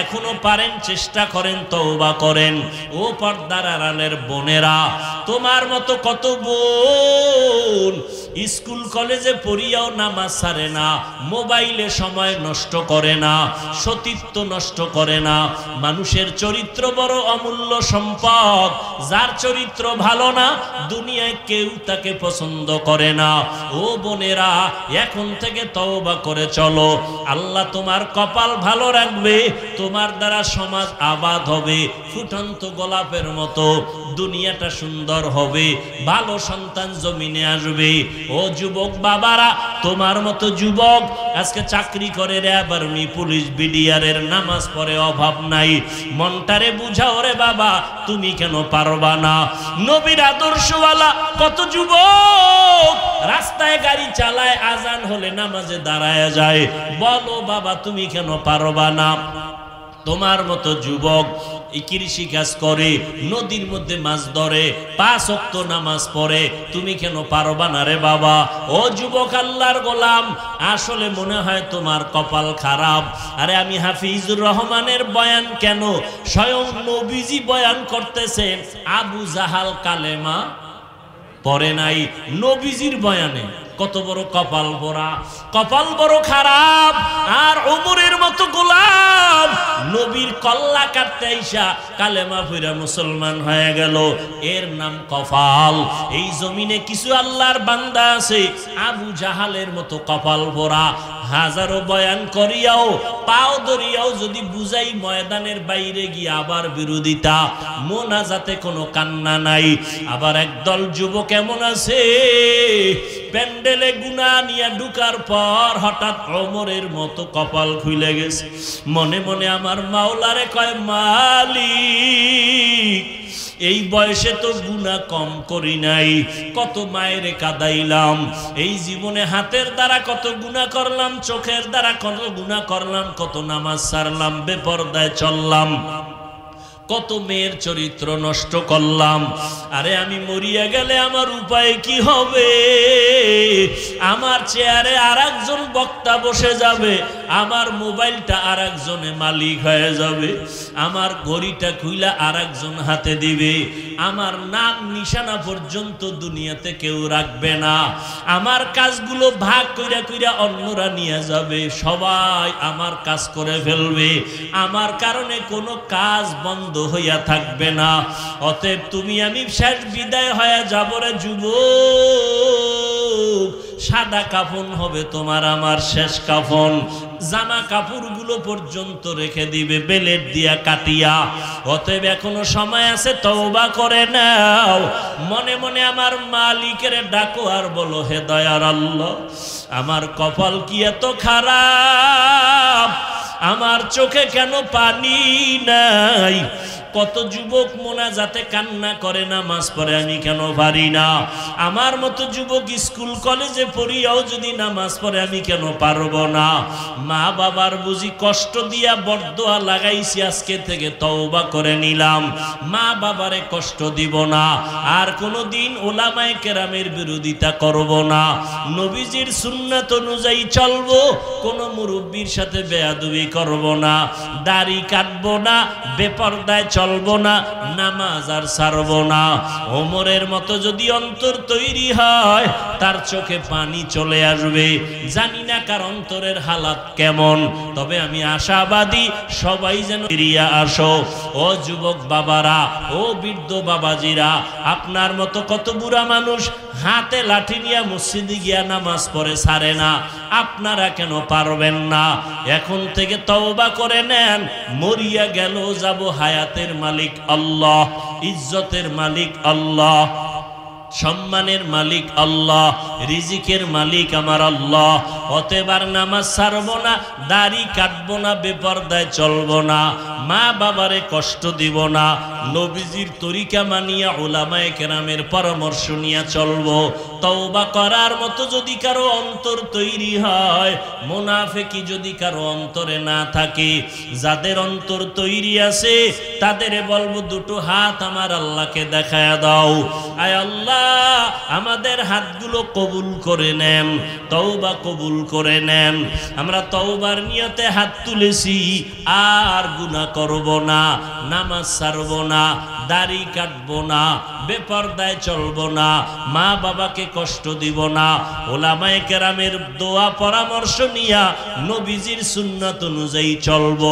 এখনো পারেন চেষ্টা করেন বা করেন ও পর্দার আড়ালের বোনেরা তোমার মতো কত বোন স্কুল কলেজে পড়িয়াও নামাজ সারে না মোবাইলে সময় নষ্ট করে না সতীত্ব নষ্ট করে না মানুষের চরিত্র বড় অমূল্য সম্পদ যার চরিত্র ভালো না দুনিয়ায় কেউ তাকে পছন্দ করে না ও বোনেরা এখন থেকে তওবা করে চলো আল্লাহ তোমার কপাল ভালো রাখবে তোমার দ্বারা সমাজ আবাদ হবে ফুটন্ত গোলাপের মতো দুনিয়াটা সুন্দর হবে ভালো সন্তান জমিনে আসবে ও যুবক বাবারা তোমার মতো যুবক আজকে চাকরি করে রে আর্মি পুলিশ বিডিয়ারের নামাজ পরে অভাব নাই মনটারে বুঝাও রে বাবা তুমি কেন পারবা না নবীর আদর্শওয়ালা কত যুবক রাস্তায় গাড়ি চালায় আজান হলে নামাজে দাঁড়ায় যায় বলো বাবা তুমি কেন পারবা না তোমার মতো যুবক কৃষি কাজ করে নদীর মধ্যে মাছ ধরে পাঁচ অক্ত নামাজ পড়ে তুমি কেন পারবা না রে বাবা ও যুবক আল্লাহর গোলাম আসলে মনে হয় তোমার কপাল খারাপ আরে আমি হাফিজুর রহমানের বয়ান কেন স্বয়ং নবীজি বয়ান করতেছে আবু জাহাল কালেমা পরে নাই নবীজির বয়ানে কত বড় কপাল বড়া কপাল বড় খারাপ আর উমরের মতো গোলাপ নবীর কল্লা কাটতে আইসা কালেমা ফিরা মুসলমান হয়ে গেল এর নাম কপাল এই জমিনে কিছু আল্লাহর বান্দা আছে আবু জাহালের মতো কপাল ভরা হাজারো বয়ান করিয়াও পাও দরিয়াও যদি বুঝাই ময়দানের বাইরে গিয়ে আবার বিরোধিতা যাতে কোনো কান্না নাই আবার একদল যুবক এমন আছে ডেলে গুনা নিয়ে ঢুকার পর হঠাৎ অমরের মতো কপাল খুলে গেছে মনে মনে আমার মাওলারে কয় মালি এই বয়সে তো গুণা কম করি নাই কত মায়েরে কাদাইলাম এই জীবনে হাতের দ্বারা কত গুণা করলাম চোখের দ্বারা কত গুণা করলাম কত নামাজ সারলাম বেপরদায় চললাম কত মেয়ের চরিত্র নষ্ট করলাম আরে আমি মরিয়া গেলে আমার উপায় কি হবে আমার চেয়ারে আর বক্তা বসে যাবে আমার মোবাইলটা আর একজনে মালিক হয়ে যাবে আমার ঘড়িটা খুইলা আর একজন হাতে দিবে আমার নাম নিশানা পর্যন্ত দুনিয়াতে কেউ রাখবে না আমার কাজগুলো ভাগ কইরা কইরা অন্যরা নিয়ে যাবে সবাই আমার কাজ করে ফেলবে আমার কারণে কোনো কাজ বন্ধ হইয়া থাকবে না অতএব তুমি আমি শেষ বিদায় হয়ে যাব রে সাদা কাফন হবে তোমার আমার শেষ কাফন জামা কাপড়গুলো পর্যন্ত রেখে দিবে বেলেট দিয়া কাটিয়া অতএব এখনো সময় আছে তওবা করে নাও মনে মনে আমার মালিকের ডাকো আর বলো হে দয়ার আল্লাহ আমার কপাল কি এত খারাপ আমার চোখে কেন পানি নাই কত যুবক যাতে কান্না করে না মাস পরে আমি কেন পারি না আমার মতো যুবক স্কুল কলেজে পড়িয়াও যদি না মাস পরে আমি কেন পারব না মা বাবার বুঝি কষ্ট দিয়া বরদোয়া লাগাইছি আজকে থেকে তওবা করে নিলাম মা বাবারে কষ্ট দিব না আর কোনো দিন ওলামায় কেরামের বিরোধিতা করব না নবীজির সুন্নাত অনুযায়ী চলব কোনো মুরব্বীর সাথে বেয়াদুবি করব না দাড়ি কাটবো না বেপরদায় চল চলবো না নামাজ আর সারবো না ওমরের মতো যদি অন্তর তৈরি হয় তার চোখে পানি চলে আসবে জানি না কার অন্তরের হালাত কেমন তবে আমি আশাবাদী সবাই যেন ফিরিয়া আসো ও যুবক বাবারা ও বৃদ্ধ বাবাজিরা আপনার মতো কত বুড়া মানুষ হাতে লাঠি নিয়ে মসজিদে গিয়া নামাজ পড়ে সারে না আপনারা কেন পারবেন না এখন থেকে তওবা করে নেন মরিয়া গেল যাব হায়াতে সম্মানের মালিক আল্লাহ ইজ্জতের মালিক আল্লাহ সম্মানের মালিক আল্লাহ রিজিকের মালিক আমার আল্লাহ অতেবার নামাজ সারব না দাড়ি কাটব না বেপর্দায় চলব না মা বাবারে কষ্ট দিব না নবীজির তরিকা মানিয়া ওলামায় কেরামের পরামর্শ নিয়ে চলব তওবা করার মতো যদি কারো অন্তর তৈরি হয় মোনাফেকি যদি কারো অন্তরে না থাকে যাদের অন্তর তৈরি আছে তাদের বলবো দুটো হাত আমার আল্লাহকে দেখায় দাও আয় আল্লাহ আমাদের হাতগুলো কবুল করে নেন তওবা কবুল করে নেন আমরা তওবার নিয়তে হাত তুলেছি আর গুণা করব না নামাজ ছাড়ব না দাড়ি কাটব না বেপরদায় চলব না মা বাবাকে কষ্ট দিব না ওলামায় কেরামের দোয়া পরামর্শ নিয়া নবীজির সুন্নত অনুযায়ী চলব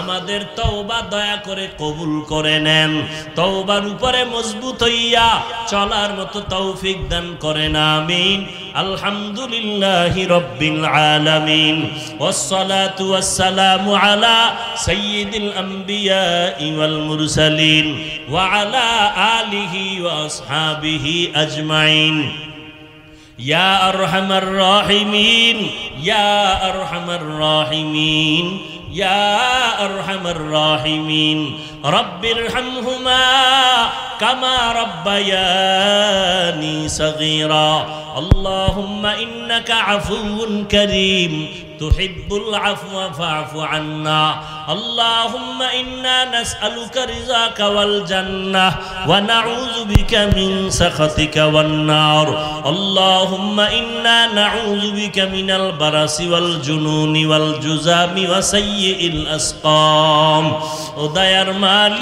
আমাদের তওবা দয়া করে কবুল করে নেন তওবার উপরে মজবুত হইয়া চলার মতো তৌফিক দান করেন আমিন আলহামদুলিল্লাহ রব্বিল আলামিন ওয়াসসালাতু ওয়াসসালামু আলা সাইয়্যিদিল আমবিয়া ওয়াল মুরসালিন ওয়া আলা আলিহি ওয়া আসহাবিহি আজমাইন يا أرحم الراحمين يا أرحم الراحمين يا أرحم الراحمين رب ارحمهما كما ربياني صغيرا اللهم إنك عفو كريم تحب العفو فاعف عنا اللهم إنا نسألك رزاك والجنة ونعوذ بك من سخطك والنار اللهم إنا نعوذ بك من البرس والجنون والجزام وسيء الأسقام ودير مالك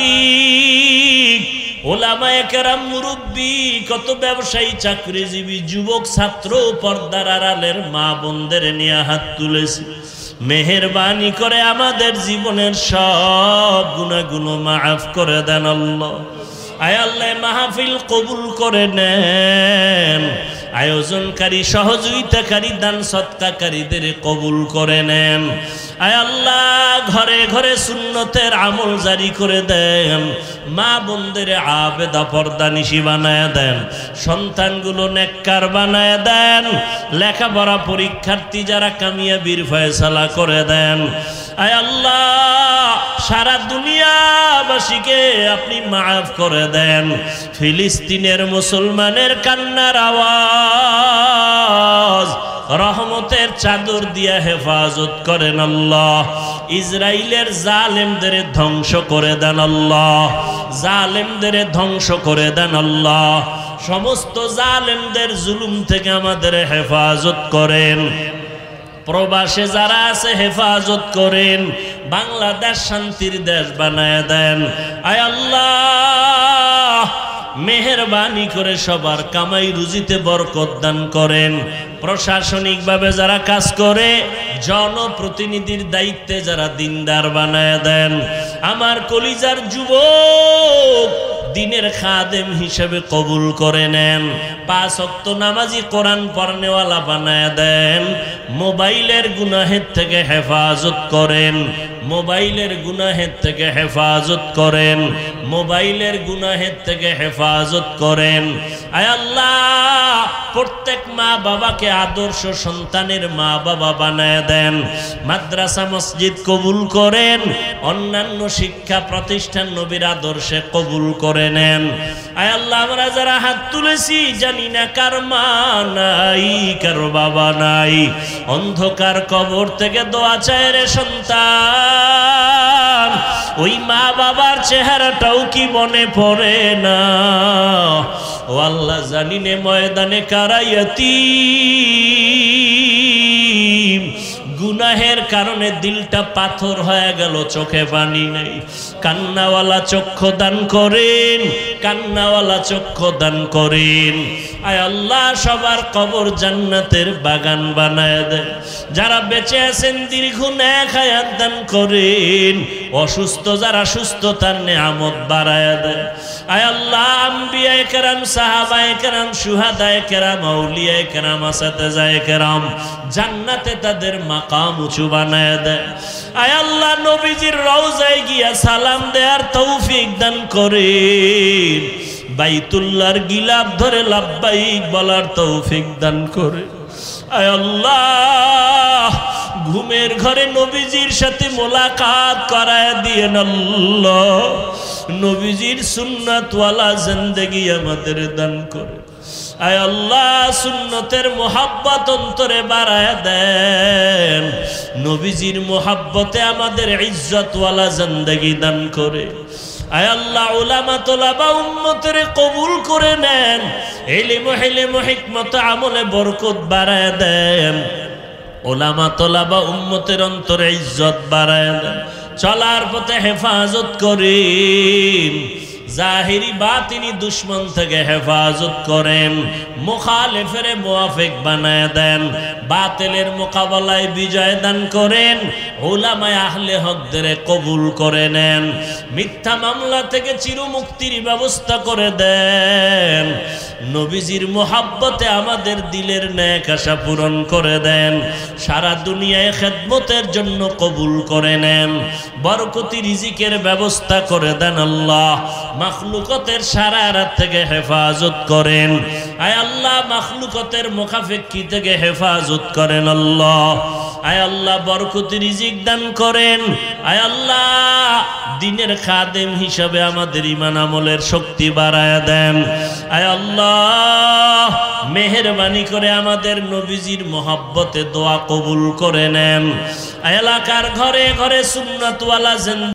ওলামায়াম মুরব্বী কত ব্যবসায়ী চাকরিজীবী যুবক ছাত্র পর্দার আড়ালের মা বোনদের নিয়ে হাত তুলেছে মেহরবানি করে আমাদের জীবনের সব গুণাগুলো মাফ করে দেন আল্লাহ আয় আল্লাহ মাহফিল কবুল করে নেন আয়োজনকারী সহযোগিতাকারী দান সৎকাকারীদের কবুল করে নেন আয় আল্লাহ ঘরে ঘরে সুন্নতের আমল জারি করে দেন মা বোনদের আবেদা পর্দা নিশি বানায় দেন সন্তানগুলো নেককার বানায় দেন লেখাপড়া পরীক্ষার্থী যারা কামিয়া বীর ফয়সালা করে দেন আয় আল্লাহ সারা দুনিয়াবাসীকে আপনি মাফ করে দেন ফিলিস্তিনের মুসলমানের কান্নার আওয়াজ রহমতের চাদর দিয়া হেফাজত করেন আল্লাহ ইসরায়েলের জালেমদের ধ্বংস করে দেন আল্লাহ জালেমদের ধ্বংস করে দেন আল্লাহ সমস্ত জালেমদের জুলুম থেকে আমাদের হেফাজত করেন প্রবাসে যারা আছে হেফাজত করেন বাংলাদেশ শান্তির দেশ বানায় দেন আয় আল্লাহ মেহরবানি করে সবার কামাই রুজিতে বরকত দান করেন প্রশাসনিকভাবে যারা কাজ করে জনপ্রতিনিধির দায়িত্বে যারা দিনদার বানায় দেন আমার কলিজার যুবক দিনের খাদেম হিসেবে কবুল করে নেন পাঁচ অক্ত নামাজি কোরআন পড়নেওয়ালা বানায় দেন মোবাইলের গুনাহের থেকে হেফাজত করেন মোবাইলের গুনাহের থেকে হেফাজত করেন মোবাইলের গুনাহের থেকে হেফাজত করেন আল্লাহ প্রত্যেক মা বাবাকে আদর্শ সন্তানের মা বাবা বানায় দেন মাদ্রাসা মসজিদ কবুল করেন অন্যান্য শিক্ষা প্রতিষ্ঠান নবীর আদর্শে কবুল করে নেন আয় আল্লাহ আমরা যারা হাত তুলেছি জানি না কার মা নাই কার বাবা নাই অন্ধকার কবর থেকে দোয়া চায় রে সন্তান ওই মা বাবার চেহারাটাও কি মনে পড়ে না ও আল্লাহ জানিনে ময়দানে কারাইয়াতি গুনাহের কারণে দিলটা পাথর হয়ে গেল চোখে পানি নেই কান্নাওয়ালা চক্ষু দান করেন কান্নাওয়ালা চক্ষু দান করেন আয় আল্লাহ সবার কবর জান্নাতের বাগান বানায় দেয় যারা বেঁচে আছেন দীর্ঘ ন্যাক দান করেন অসুস্থ যারা সুস্থ তার নিয়ামত বাড়ায় দেয় কেরাম জান্নাতে তাদের মাকাম উঁচু বানায় দেয় আয় আল্লাহ নবীজির রওজায় গিয়া সালাম দেয়ার তৌফিক দান করে বাইতুল্লার গিলাপ ধরে লাভবাইক বলার তৌফিক দান করে আয় আল্লাহ ঘুমের ঘরে নবীজির সাথে মোলাকাত করায় দিয়ে নল নবীজির সুন্নাতওয়ালা জিন্দগি আমাদের দান করে আয় আল্লাহ সুন্নতের মোহাব্বত অন্তরে বাড়ায় দেন নবীজির মোহাব্বতে আমাদের ইজ্জতওয়ালা জিন্দগি দান করে আয় আল্লাহ উলামা তোলাবা উম্মতের কবুল করে নেন এলিম হেলিম হিকমত আমলে বরকত বাড়ায় দেন ওলামা তোলাবা উন্মতের অন্তরে ইজ্জত বাড়ায় চলার পথে হেফাজত করেন জাহিরি বা তিনি দুশ্মন থেকে হেফাজত করেন মোখালেফেরে মোয়াফেক বানায় দেন বাতেলের মোকাবেলায় বিজয় দান করেন ওলামায় আহলে হকদের কবুল করে নেন মিথ্যা মামলা থেকে চিরমুক্তির ব্যবস্থা করে দেন নবীজির মোহাব্বতে আমাদের দিলের ন্যাক আশা পূরণ করে দেন সারা দুনিয়ায় খেদমতের জন্য কবুল করে নেন বরকতি রিজিকের ব্যবস্থা করে দেন আল্লাহ মাখলুকতের সারা রাত থেকে হেফাজত করেন আয় আল্লাহ মাখলুকতের মুখাফেক্ষি থেকে হেফাজত করেন আল্লাহ আয় আল্লাহ বরকতি রিজিক দান করেন আয় আল্লাহ দিনের খাদেম হিসাবে আমাদের ইমান আমলের শক্তি বাড়ায় দেন আয় আল্লাহ মেহরবানি করে আমাদের নবীজির মহাব্বতে দোয়া কবুল করে নেন এলাকার ঘরে ঘরে সুন্নাতওয়ালা